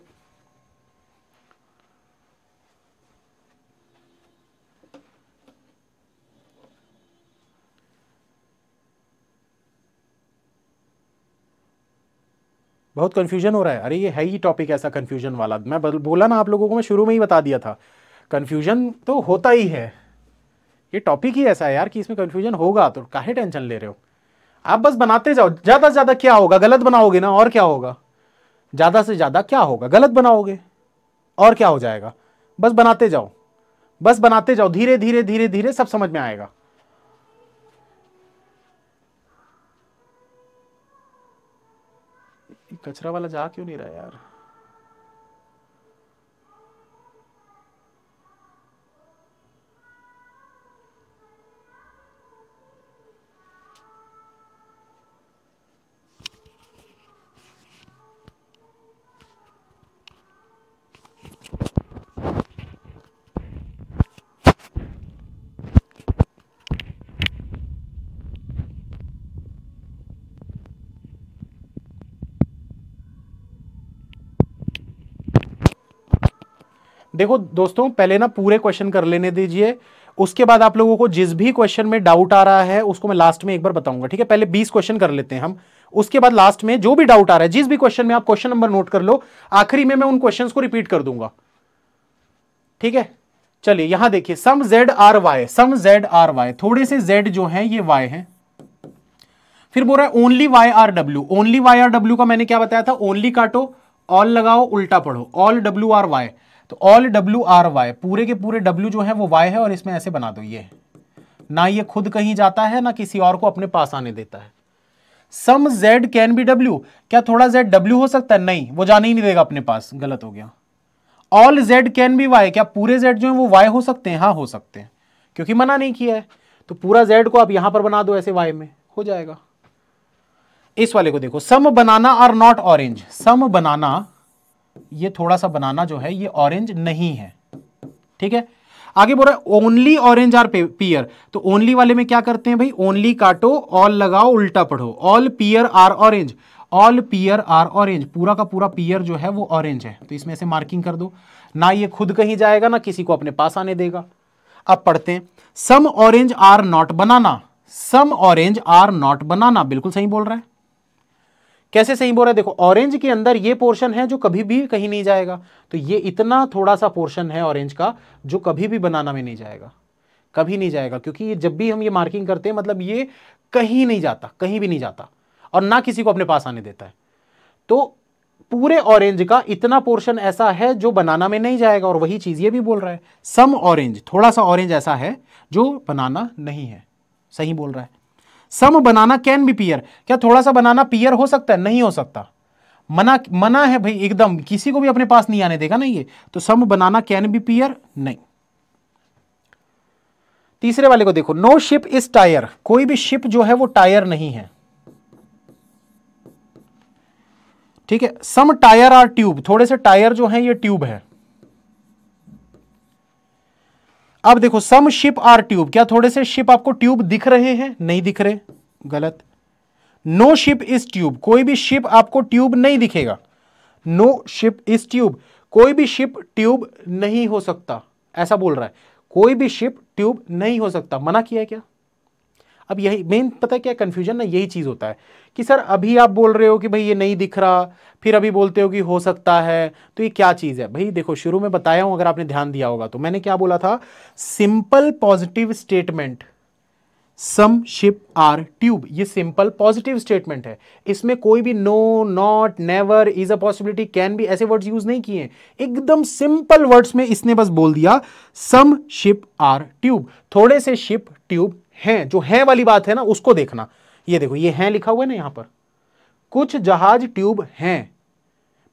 बहुत कन्फ्यूजन हो रहा है अरे ये है ही टॉपिक ऐसा कन्फ्यूजन वाला मैं बोला ना आप लोगों को मैं शुरू में ही बता दिया था कन्फ्यूजन तो होता ही है ये टॉपिक ही ऐसा है यार कि इसमें कन्फ्यूजन होगा तो काहे टेंशन ले रहे हो आप बस बनाते जाओ ज़्यादा से ज़्यादा क्या होगा गलत बनाओगे ना और क्या होगा ज़्यादा से ज़्यादा क्या होगा गलत बनाओगे और क्या हो जाएगा बस बनाते जाओ बस बनाते जाओ धीरे धीरे धीरे धीरे सब समझ में आएगा कचरा वाला जा क्यों नहीं रहा यार देखो दोस्तों पहले ना पूरे क्वेश्चन कर लेने दीजिए उसके बाद आप लोगों को जिस भी क्वेश्चन में डाउट आ रहा है उसको मैं लास्ट में एक बार बताऊंगा ठीक है पहले 20 क्वेश्चन कर लेते हैं हम उसके बाद लास्ट में जो भी डाउट आ रहा है जिस भी क्वेश्चन में आप क्वेश्चन नंबर नोट कर लो आखिरी में मैं उन क्वेश्चन को रिपीट कर दूंगा ठीक है चलिए यहां देखिए some Z are Y some Z are Y थोड़े से जेड जो है ये वाई है फिर बोल रहा है only Y are W only Y are W का मैंने क्या बताया था ओनली काटो ऑल लगाओ उल्टा पढ़ो ऑल डब्ल्यू आर वाई तो ऑल डब्ल्यू आर वाई पूरे के पूरे डब्ल्यू जो है वो वाई है और इसमें ऐसे बना दो ये ना ये खुद कहीं जाता है ना किसी और को अपने पास आने देता है some Z can be W क्या थोड़ा जेड डब्ल्यू हो सकता है नहीं वो जाने ही नहीं देगा अपने पास गलत हो गया all Z can be Y क्या पूरे जेड जो है वो वाई हो सकते हैं हाँ हो सकते हैं क्योंकि मना नहीं किया है तो पूरा जेड को आप यहां पर बना दो ऐसे वाई में हो जाएगा इस वाले को देखो some banana are not orange some banana ये थोड़ा सा बनाना जो है ये ऑरेंज नहीं है ठीक है आगे बोल रहा है ओनली ऑरेंज आर पियर तो ओनली वाले में क्या करते हैं भाई ओनली काटो ऑल लगाओ उल्टा पढ़ो all pear are orange all pear are orange पूरा का पूरा पियर जो है वो ऑरेंज है तो इसमें से मार्किंग कर दो ना ये खुद कहीं जाएगा ना किसी को अपने पास आने देगा अब पढ़ते हैं some orange are not banana some orange are not banana बिल्कुल सही बोल रहा है कैसे सही बोल रहे हैं देखो ऑरेंज के अंदर ये पोर्शन है जो कभी भी कहीं नहीं जाएगा तो ये इतना थोड़ा सा पोर्शन है ऑरेंज का जो कभी भी बनाना में नहीं जाएगा कभी नहीं जाएगा क्योंकि ये जब भी हम ये मार्किंग करते हैं मतलब ये कहीं नहीं जाता कहीं भी नहीं जाता और ना किसी को अपने पास आने देता है तो पूरे ऑरेंज का इतना पोर्शन ऐसा है जो बनाना में नहीं जाएगा और वही चीज़ ये भी बोल रहा है सम ऑरेंज थोड़ा सा ऑरेंज ऐसा है जो बनाना नहीं है सही बोल रहा है सम बनाना कैन बी पियर क्या थोड़ा सा बनाना पियर हो सकता है नहीं हो सकता मना मना है भाई एकदम किसी को भी अपने पास नहीं आने देगा ना ये तो सम बनाना कैन बी पियर नहीं तीसरे वाले को देखो नो शिप इज टायर कोई भी शिप जो है वो टायर नहीं है ठीक है सम टायर आर ट्यूब थोड़े से टायर जो है ये ट्यूब है अब देखो सम शिप आर ट्यूब क्या थोड़े से शिप आपको ट्यूब दिख रहे हैं नहीं दिख रहे गलत नो शिप इज ट्यूब कोई भी शिप आपको ट्यूब नहीं दिखेगा नो शिप इज ट्यूब कोई भी शिप ट्यूब नहीं हो सकता ऐसा बोल रहा है कोई भी शिप ट्यूब नहीं हो सकता मना किया है क्या अब यही मेन पता है क्या कन्फ्यूजन ना यही चीज़ होता है कि सर अभी आप बोल रहे हो कि भाई ये नहीं दिख रहा फिर अभी बोलते हो कि हो सकता है तो ये क्या चीज़ है भाई देखो शुरू में बताया हूँ अगर आपने ध्यान दिया होगा तो मैंने क्या बोला था simple positive statement some ship are tube ये सिंपल पॉजिटिव स्टेटमेंट है इसमें कोई भी no not never is a possibility can भी ऐसे वर्ड्स यूज नहीं किए एकदम सिंपल वर्ड्स में इसने बस बोल दिया सम शिप आर ट्यूब थोड़े से शिप ट्यूब हैं जो हैं वाली बात है ना उसको देखना ये देखो ये हैं लिखा हुआ है ना यहां पर कुछ जहाज ट्यूब हैं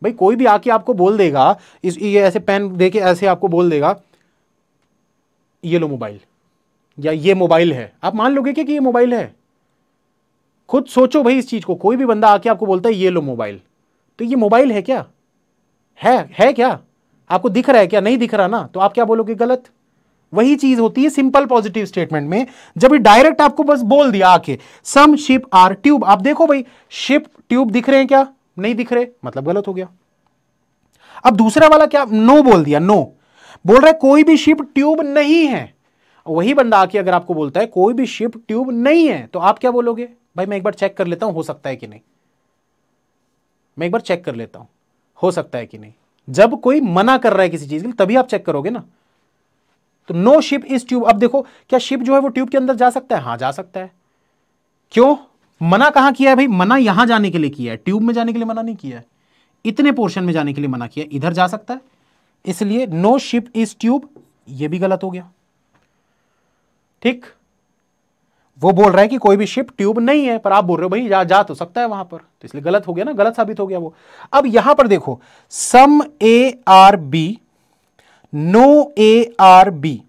भाई कोई भी आके आपको बोल देगा इस ये ऐसे पेन देके ऐसे आपको बोल देगा ये लो मोबाइल या ये मोबाइल है आप मान लोगे क्या कि ये मोबाइल है खुद सोचो भाई इस चीज़ को कोई भी बंदा आके आपको बोलता है ये लो मोबाइल तो ये मोबाइल है क्या है है क्या आपको दिख रहा है क्या नहीं दिख रहा ना तो आप क्या बोलोगे गलत वही चीज होती है सिंपल पॉजिटिव स्टेटमेंट में जब डायरेक्ट आपको बस बोल दिया आके सम शिप आर ट्यूब आप देखो भाई शिप ट्यूब दिख रहे हैं क्या नहीं दिख रहे मतलब गलत हो गया अब दूसरा वाला क्या नो बोल दिया नो बोल रहा है कोई भी शिप ट्यूब नहीं है वही बंदा आके अगर आपको बोलता है कोई भी शिप ट्यूब नहीं है तो आप क्या बोलोगे भाई मैं एक बार चेक कर लेता हूं हो सकता है कि नहीं मैं एक बार चेक कर लेता हूं हो सकता है कि नहीं जब कोई मना कर रहा है किसी चीज के लिए तभी आप चेक करोगे ना तो नो शिप इज ट्यूब अब देखो क्या शिप जो है वो ट्यूब के अंदर जा सकता है हाँ जा सकता है क्यों मना कहा किया है भाई मना यहां जाने के लिए किया है ट्यूब में जाने के लिए मना नहीं किया है इतने पोर्शन में जाने के लिए मना किया इधर जा सकता है इसलिए नो शिप इज ट्यूब ये भी गलत हो गया ठीक वो बोल रहा है कि कोई भी शिप ट्यूब नहीं है पर आप बोल रहे हो भाई जा, जा तो सकता है वहां पर तो इसलिए गलत हो गया ना गलत साबित हो गया वो अब यहां पर देखो some A are B no A are B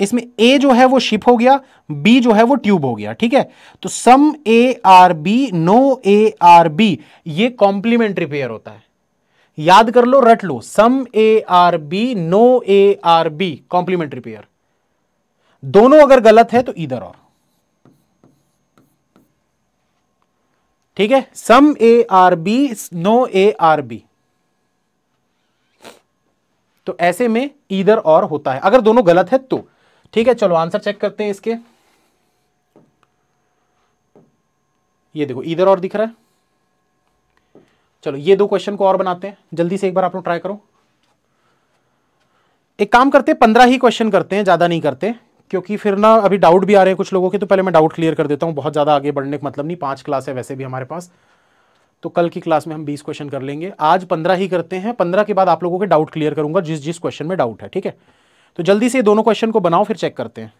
इसमें ए जो है वो शिप हो गया बी जो है वो ट्यूब हो गया ठीक है तो some A are B no A are B ये कॉम्प्लीमेंट्री पेयर होता है याद कर लो रट लो some A are B no A are B complementary pair दोनों अगर गलत है तो इधर और ठीक है some A are B no A are B तो ऐसे में इधर और होता है अगर दोनों गलत है तो ठीक है चलो आंसर चेक करते हैं इसके ये देखो इधर और दिख रहा है चलो ये दो क्वेश्चन को और बनाते हैं जल्दी से एक बार आप लोग ट्राई करो एक काम करते हैं पंद्रह ही क्वेश्चन करते हैं ज़्यादा नहीं करते क्योंकि फिर ना अभी डाउट भी आ रहे हैं कुछ लोगों के तो पहले मैं डाउट क्लियर कर देता हूं बहुत ज़्यादा आगे बढ़ने का मतलब नहीं पांच क्लास है वैसे भी हमारे पास तो कल की क्लास में हम 20 क्वेश्चन कर लेंगे आज 15 ही करते हैं 15 के बाद आप लोगों के डाउट क्लियर करूंगा जिस जिस क्वेश्चन में डाउट है ठीक है तो जल्दी से दोनों क्वेश्चन को बनाओ फिर चेक करते हैं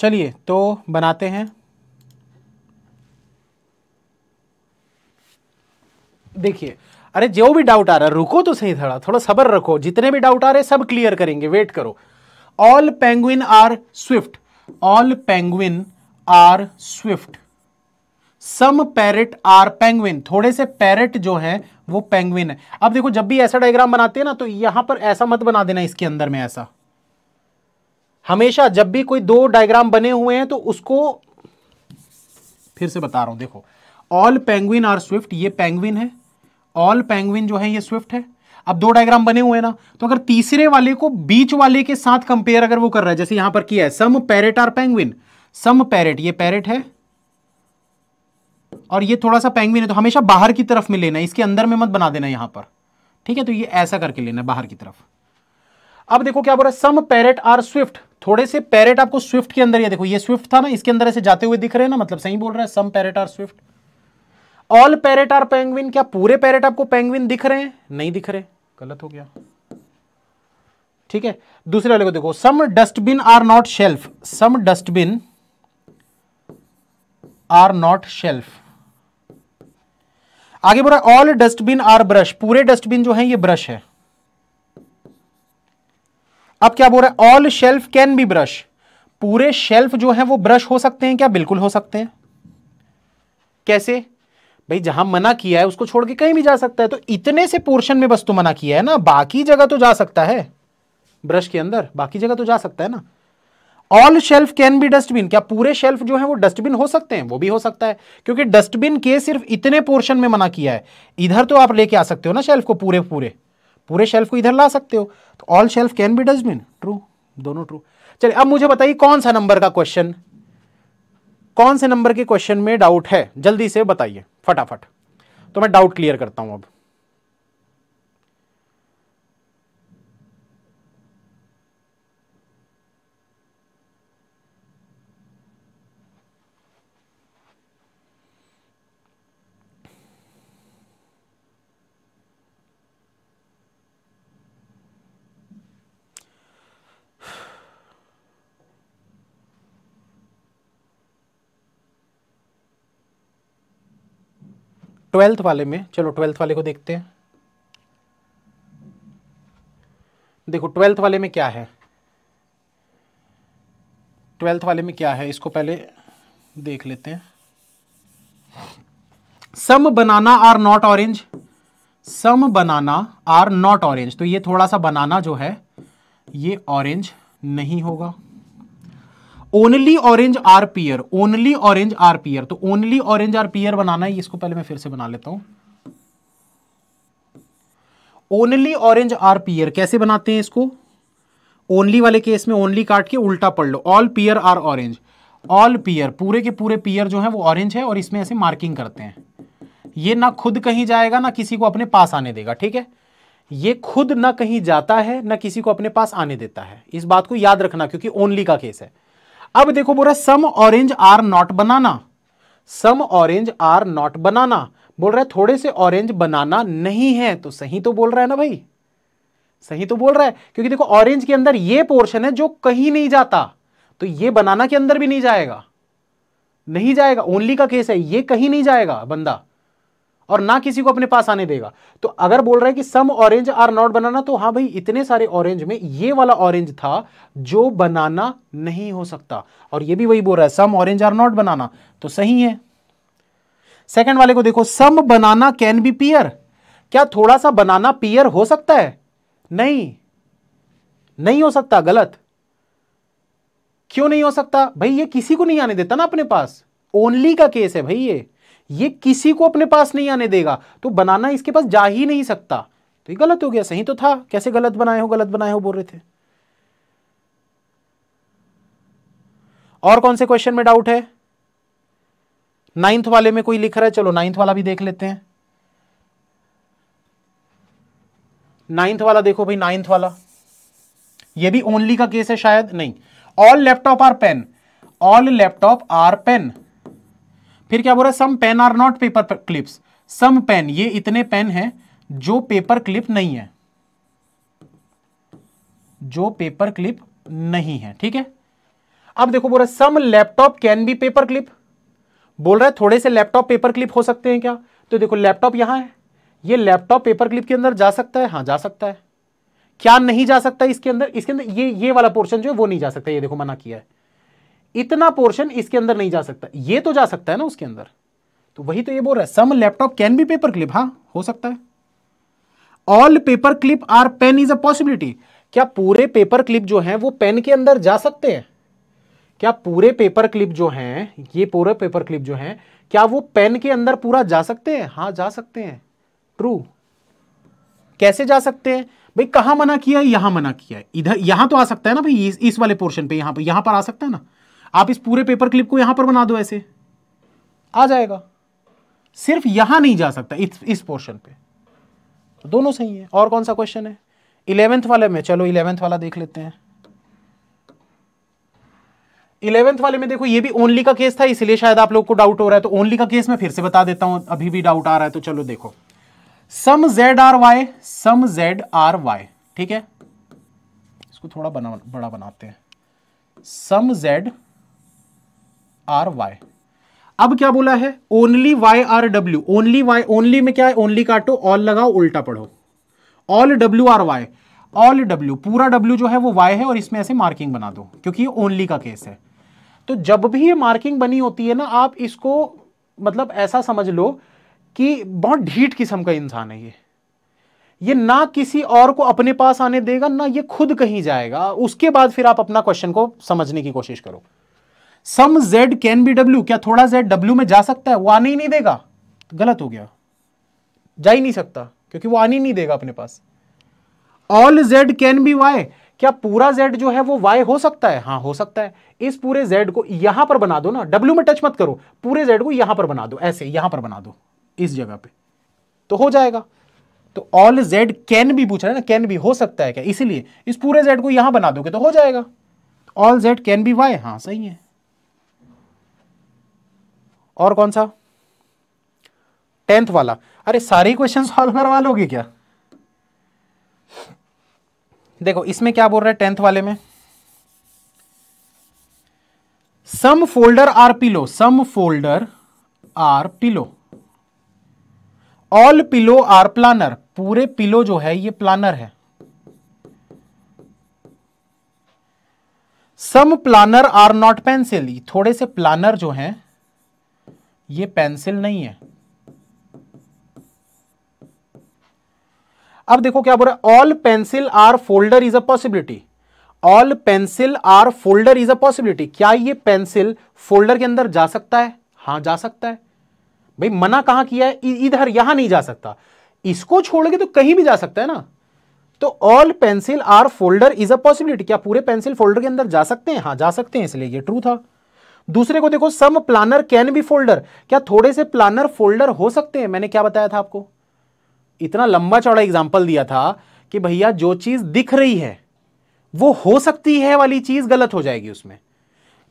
चलिए तो बनाते हैं देखिए अरे जो भी डाउट आ रहा है रुको तो सही थोड़ा थोड़ा सबर रखो जितने भी डाउट आ रहे सब क्लियर करेंगे वेट करो all penguin are swift all penguin are swift some parrot are penguin थोड़े से पैरेट जो है वो पेंगुइन है अब देखो जब भी ऐसा डायग्राम बनाते हैं ना तो यहां पर ऐसा मत बना देना इसके अंदर में ऐसा हमेशा जब भी कोई दो डायग्राम बने हुए हैं तो उसको फिर से बता रहा हूं देखो ऑल पेंगुइन आर स्विफ्ट ये पेंगुइन है ऑल पेंगुइन जो है ये स्विफ्ट है अब दो डायग्राम बने हुए हैं ना तो अगर तीसरे वाले को बीच वाले के साथ कंपेयर अगर वो कर रहा है जैसे यहां पर किया है some parrot are penguin some parrot ये पैरेट है और ये थोड़ा सा पेंगुइन है तो हमेशा बाहर की तरफ में लेना इसके अंदर में मत बना देना यहां पर ठीक है तो ये ऐसा करके लेना बाहर की तरफ अब देखो क्या बोल रहा है सम पैरेट आर स्विफ्ट थोड़े से पैरेट आपको स्विफ्ट के अंदर ये देखो ये स्विफ्ट था ना इसके अंदर ऐसे जाते हुए दिख रहे हैं ना मतलब सही बोल रहा है some parrot are swift all parrot are penguin क्या पूरे पैरेट आपको पेंगविन दिख रहे हैं नहीं दिख रहे गलत हो गया ठीक है दूसरे वाले को देखो some dustbin are not shelf some dustbin are not shelf आगे रहा है ऑल डस्टबिन आर ब्रश पूरे डस्टबिन जो है ये ब्रश है अब क्या बोल रहा है all shelf can be brush पूरे शेल्फ जो है वो ब्रश हो सकते हैं क्या बिल्कुल हो सकते हैं कैसे भाई जहां मना किया है उसको छोड़ के कहीं भी जा सकता है तो इतने से पोर्शन में बस तो मना किया है ना बाकी जगह तो जा सकता है ब्रश के अंदर बाकी जगह तो जा सकता है ना all shelf can be dustbin क्या पूरे शेल्फ जो है वो डस्टबिन हो सकते हैं वो भी हो सकता है क्योंकि डस्टबिन के सिर्फ इतने पोर्शन में मना किया है इधर तो आप लेके आ सकते हो ना शेल्फ को पूरे पूरे पूरे शेल्फ को इधर ला सकते हो तो all shelf can be dustbin true दोनों ट्रू चलिए अब मुझे बताइए कौन सा नंबर का क्वेश्चन कौन से नंबर के क्वेश्चन में डाउट है जल्दी से बताइए फटाफट तो मैं डाउट क्लियर करता हूं अब ट्वेल्थ वाले में चलो ट्वेल्थ वाले को देखते हैं देखो ट्वेल्थ वाले में क्या है ट्वेल्थ वाले में क्या है इसको पहले देख लेते हैं some banana are not orange some banana are not orange तो ये थोड़ा सा बनाना जो है ये ऑरेंज नहीं होगा only orange are pear only orange are pear तो ओनली ऑरेंज आर पियर बनाना है इसको पहले मैं फिर से बना लेता हूं ओनली ऑरेंज आर पियर कैसे बनाते हैं इसको ओनली वाले केस में ओनली काट के उल्टा पढ़ लो all pear are orange all pear पूरे के पूरे पियर जो है वो ऑरेंज है और इसमें ऐसे मार्किंग करते हैं ये ना खुद कहीं जाएगा ना किसी को अपने पास आने देगा ठीक है ये खुद ना कहीं जाता है ना किसी को अपने पास आने देता है इस बात को याद रखना क्योंकि ओनली का केस है अब देखो बोल रहा है some orange are not banana some orange are not banana बोल रहा है थोड़े से ऑरेंज बनाना नहीं है तो सही तो बोल रहा है ना भाई सही तो बोल रहा है क्योंकि देखो ऑरेंज के अंदर ये पोर्शन है जो कहीं नहीं जाता तो ये बनाना के अंदर भी नहीं जाएगा नहीं जाएगा ओनली का केस है ये कहीं नहीं जाएगा बंदा और ना किसी को अपने पास आने देगा तो अगर बोल रहा है कि some orange are not banana तो हाँ भाई इतने सारे ऑरेंज में ये वाला ऑरेंज था जो बनाना नहीं हो सकता और ये भी वही बोल रहा है some orange are not banana तो सही है सेकेंड वाले को देखो सम बनाना कैन बी पियर क्या थोड़ा सा बनाना पियर हो सकता है नहीं नहीं हो सकता गलत क्यों नहीं हो सकता भाई ये किसी को नहीं आने देता ना अपने पास ओनली का केस है भाई ये ये किसी को अपने पास नहीं आने देगा तो बनाना इसके पास जा ही नहीं सकता तो ये गलत हो गया सही तो था कैसे गलत बनाए हो गलत बनाए हो बोल रहे थे और कौन से क्वेश्चन में डाउट है नाइन्थ वाले में कोई लिख रहा है चलो नाइन्थ वाला भी देख लेते हैं नाइन्थ वाला देखो भाई नाइन्थ वाला ये भी ओनली का केस है शायद नहीं all laptop are pen all laptop are pen फिर क्या बोल रहा है some pen are not paper clips some pen ये इतने पेन हैं जो पेपर क्लिप नहीं है जो पेपर क्लिप नहीं है ठीक है अब देखो बोल रहा है some laptop can be paper clip बोल रहा है थोड़े से लैपटॉप पेपर क्लिप हो सकते हैं क्या तो देखो लैपटॉप यहां है ये लैपटॉप पेपर क्लिप के अंदर जा सकता है हाँ जा सकता है क्या नहीं जा सकता इसके अंदर इसके अंदर ये ये वाला पोर्शन जो है वो नहीं जा सकता ये देखो मना किया है इतना पोर्शन इसके अंदर नहीं जा सकता ये तो जा सकता है ना उसके अंदर तो वही तो ये बोल रहा है some laptop can be paper clip हाँ हो सकता है all paper clip are pen is a possibility क्या पूरे पेपर क्लिप जो है वो पेन के अंदर जा सकते हैं क्या पूरे पेपर क्लिप जो है ये पूरे पेपर क्लिप जो है क्या वो पेन के अंदर पूरा जा सकते हैं हाँ जा सकते हैं ट्रू कैसे जा सकते हैं भाई कहां मना किया है यहाँ मना किया है इधर यहां तो आ सकता है ना भाई इस, इस वाले पोर्शन पे यहां पे यहां पर आ सकता है ना आप इस पूरे पेपर क्लिप को यहां पर बना दो ऐसे आ जाएगा सिर्फ यहां नहीं जा सकता इस इस पोर्शन पे तो दोनों सही है और कौन सा क्वेश्चन है इलेवेंथ वाले में चलो इलेवेंथ वाला देख लेते हैं इलेवेंथ वाले में देखो ये भी ओनली का केस था इसलिए शायद आप लोग को डाउट हो रहा है तो ओनली का केस मैं फिर से बता देता हूं अभी भी डाउट आ रहा है तो चलो देखो some Z are Y some Z are Y ठीक है इसको थोड़ा बना बड़ा बनाते हैं सम जेड आर वाई अब क्या बोला है only Y are W only Y only में क्या है ओनली काटो ऑल लगाओ उल्टा पढ़ो all W are Y all W पूरा डब्ल्यू जो है वो वाई है और इसमें ऐसे मार्किंग बना दो क्योंकि ये ओनली का केस है तो जब भी ये मार्किंग बनी होती है ना आप इसको मतलब ऐसा समझ लो कि बहुत ढीठ किस्म का इंसान है ये ये ना किसी और को अपने पास आने देगा ना ये खुद कहीं जाएगा उसके बाद फिर आप अपना क्वेश्चन को समझने की कोशिश करो some Z can be W क्या थोड़ा जेड डब्ल्यू में जा सकता है वो आने ही नहीं देगा तो गलत हो गया जा ही नहीं सकता क्योंकि वो आने ही नहीं देगा अपने पास all Z can be Y क्या पूरा जेड जो है वो वाई हो सकता है हाँ हो सकता है इस पूरे जेड को यहां पर बना दो ना डब्ल्यू में टच मत करो पूरे जेड को यहां पर बना दो ऐसे यहां पर बना दो इस जगह पे तो हो जाएगा तो ऑल जेड कैन भी पूछ रहे है ना कैन भी हो सकता है क्या इसीलिए इस पूरे जेड को यहां बना दोगे तो हो जाएगा all Z can be Y हाँ सही है और कौन सा टेंथ वाला अरे सारे क्वेश्चन सॉल्व करवा लोगे क्या देखो इसमें क्या बोल रहा है टेंथ वाले में some folder are pillow some folder are pillow all pillow are planner पूरे पिलो जो है ये प्लानर है some planner are not pencil थोड़े से प्लानर जो हैं ये पेंसिल नहीं है अब देखो क्या बोल रहा है all pencil are folder is a possibility all pencil are folder is a possibility क्या ये पेंसिल फोल्डर के अंदर जा सकता है हाँ जा सकता है भाई मना कहां किया है इधर यहां नहीं जा सकता इसको छोड़ के तो कहीं भी जा सकता है ना तो all pencil are folder is a possibility क्या पूरे पेंसिल फोल्डर के अंदर जा सकते हैं हाँ जा सकते हैं इसलिए ये ट्रू था दूसरे को देखो some planner can be folder क्या थोड़े से प्लानर फोल्डर हो सकते हैं मैंने क्या बताया था आपको इतना लंबा चौड़ा एग्जाम्पल दिया था कि भैया जो चीज दिख रही है वो हो सकती है वाली चीज गलत हो जाएगी उसमें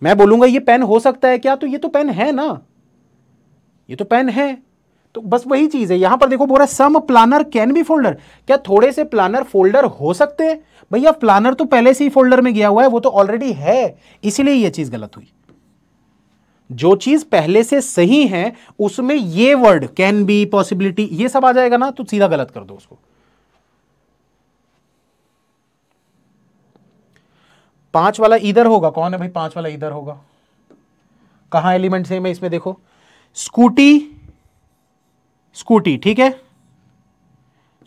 मैं बोलूंगा ये पेन हो सकता है क्या तो ये तो पेन है ना ये तो पेन है तो बस वही चीज है यहां पर देखो बोरा some planner can be folder क्या थोड़े से प्लानर फोल्डर हो सकते हैं भैया प्लानर तो पहले से ही फोल्डर में गया हुआ है वो तो ऑलरेडी है इसीलिए ये चीज गलत हुई जो चीज पहले से सही है उसमें ये वर्ड कैन बी पॉसिबिलिटी ये सब आ जाएगा ना तो सीधा गलत कर दो उसको पांच वाला इधर होगा कौन है भाई पांच वाला इधर होगा कहा एलिमेंट सेम है इसमें देखो स्कूटी स्कूटी ठीक है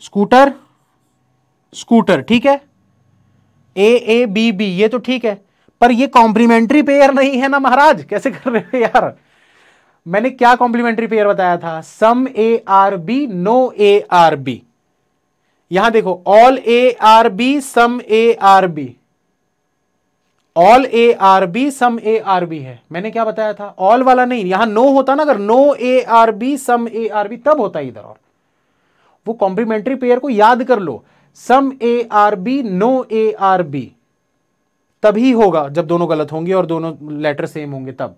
स्कूटर स्कूटर ठीक है ए ए बी बी ये तो ठीक है पर ये कॉम्प्लीमेंट्री पेयर नहीं है ना महाराज कैसे कर रहे हो यार मैंने क्या कॉम्प्लीमेंट्री पेयर बताया था some A are B no A are B यहां देखो all A are B some A are B all A are B some A are B है मैंने क्या बताया था ऑल वाला नहीं यहां नो होता ना अगर no A are B some A are B तब होता इधर और वो कॉम्प्लीमेंट्री पेयर को याद कर लो some A are B no A are B तभी होगा जब दोनों गलत होंगे और दोनों लेटर सेम होंगे तब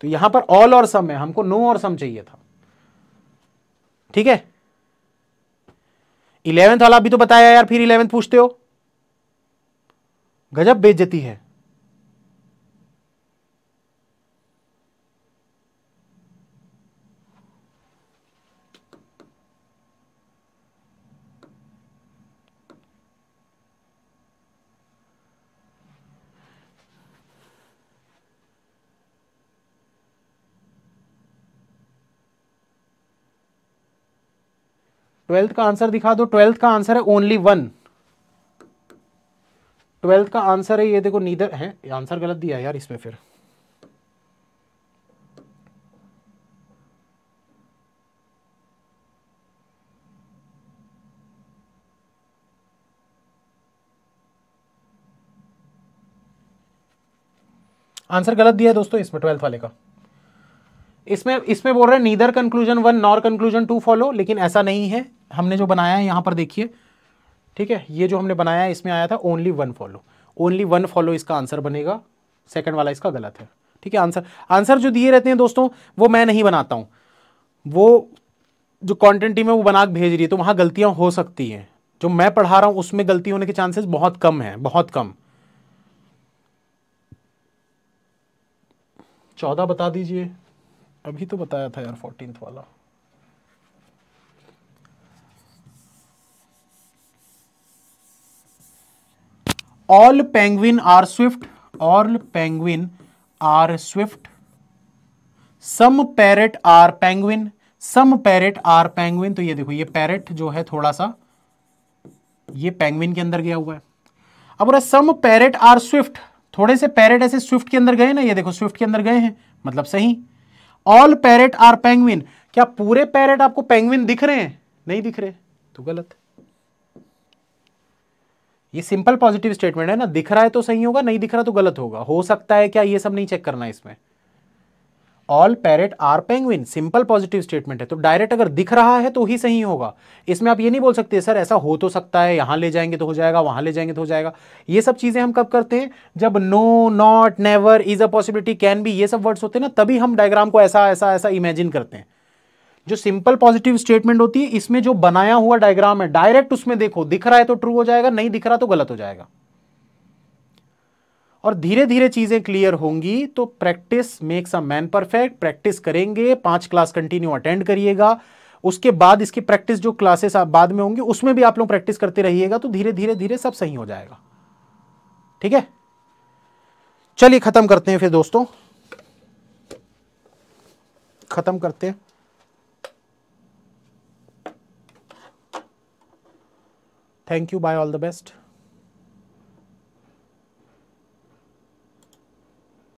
तो यहां पर ऑल और सम है हमको नो और सम चाहिए था ठीक है इलेवेंथ वाला भी तो बताया यार फिर इलेवेंथ पूछते हो गजब बेजती है ट्वेल्थ का आंसर दिखा दो ट्वेल्थ का आंसर है ओनली वन ट्वेल्थ का आंसर है ये देखो नीदर है आंसर गलत दिया यार इसमें फिर आंसर गलत दिया है दोस्तों इसमें ट्वेल्थ वाले का इसमें इसमें बोल रहे हैं neither conclusion one nor conclusion two follow लेकिन ऐसा नहीं है हमने जो बनाया है यहाँ पर देखिए ठीक है ये जो हमने बनाया है इसमें आया था only one follow only one follow इसका आंसर बनेगा सेकंड वाला इसका गलत है ठीक है आंसर आंसर जो दिए रहते हैं दोस्तों वो मैं नहीं बनाता हूँ वो जो कॉन्टेंट टीम है वो बना के भेज रही है तो वहाँ गलतियाँ हो सकती हैं जो मैं पढ़ा रहा हूँ उसमें गलती होने के चांसेस बहुत कम है बहुत कम चौदह बता दीजिए अभी तो बताया था यार फोर्टीन वाला all penguin are swift all penguin are swift some parrot are penguin some parrot are penguin तो ये देखो ये पैरेट जो है थोड़ा सा ये पेंगविन के अंदर गया हुआ है अब बोला सम पैरेट आर स्विफ्ट थोड़े से पैरेट ऐसे स्विफ्ट के अंदर गए ना ये देखो स्विफ्ट के अंदर गए हैं मतलब सही ऑल पैरेट आर पेंगविन क्या पूरे पैरेट आपको पेंगविन दिख रहे हैं नहीं दिख रहे तो गलत ये सिंपल पॉजिटिव स्टेटमेंट है ना दिख रहा है तो सही होगा नहीं दिख रहा तो गलत होगा हो सकता है क्या ये सब नहीं चेक करना इसमें all parrot are penguin simple positive statement है तो डायरेक्ट अगर दिख रहा है तो ही सही होगा इसमें आप ये नहीं बोल सकते सर ऐसा हो तो सकता है यहां ले जाएंगे तो हो जाएगा वहां ले जाएंगे तो हो जाएगा ये सब चीज़ें हम कब करते हैं जब no not never is a possibility can be ये सब वर्ड्स होते हैं ना तभी हम डायग्राम को ऐसा ऐसा ऐसा इमेजिन करते हैं जो सिंपल पॉजिटिव स्टेटमेंट होती है इसमें जो बनाया हुआ डायग्राम है डायरेक्ट उसमें देखो दिख रहा है तो ट्रू हो जाएगा नहीं दिख रहा तो गलत हो जाएगा और धीरे धीरे चीज़ें क्लियर होंगी तो practice makes a man perfect practice करेंगे पांच क्लास कंटिन्यू अटेंड करिएगा उसके बाद इसकी प्रैक्टिस जो क्लासेस बाद में होंगी उसमें भी आप लोग प्रैक्टिस करते रहिएगा तो धीरे धीरे धीरे सब सही हो जाएगा ठीक है चलिए ख़त्म करते हैं फिर दोस्तों ख़त्म करते हैं thank you bye all the best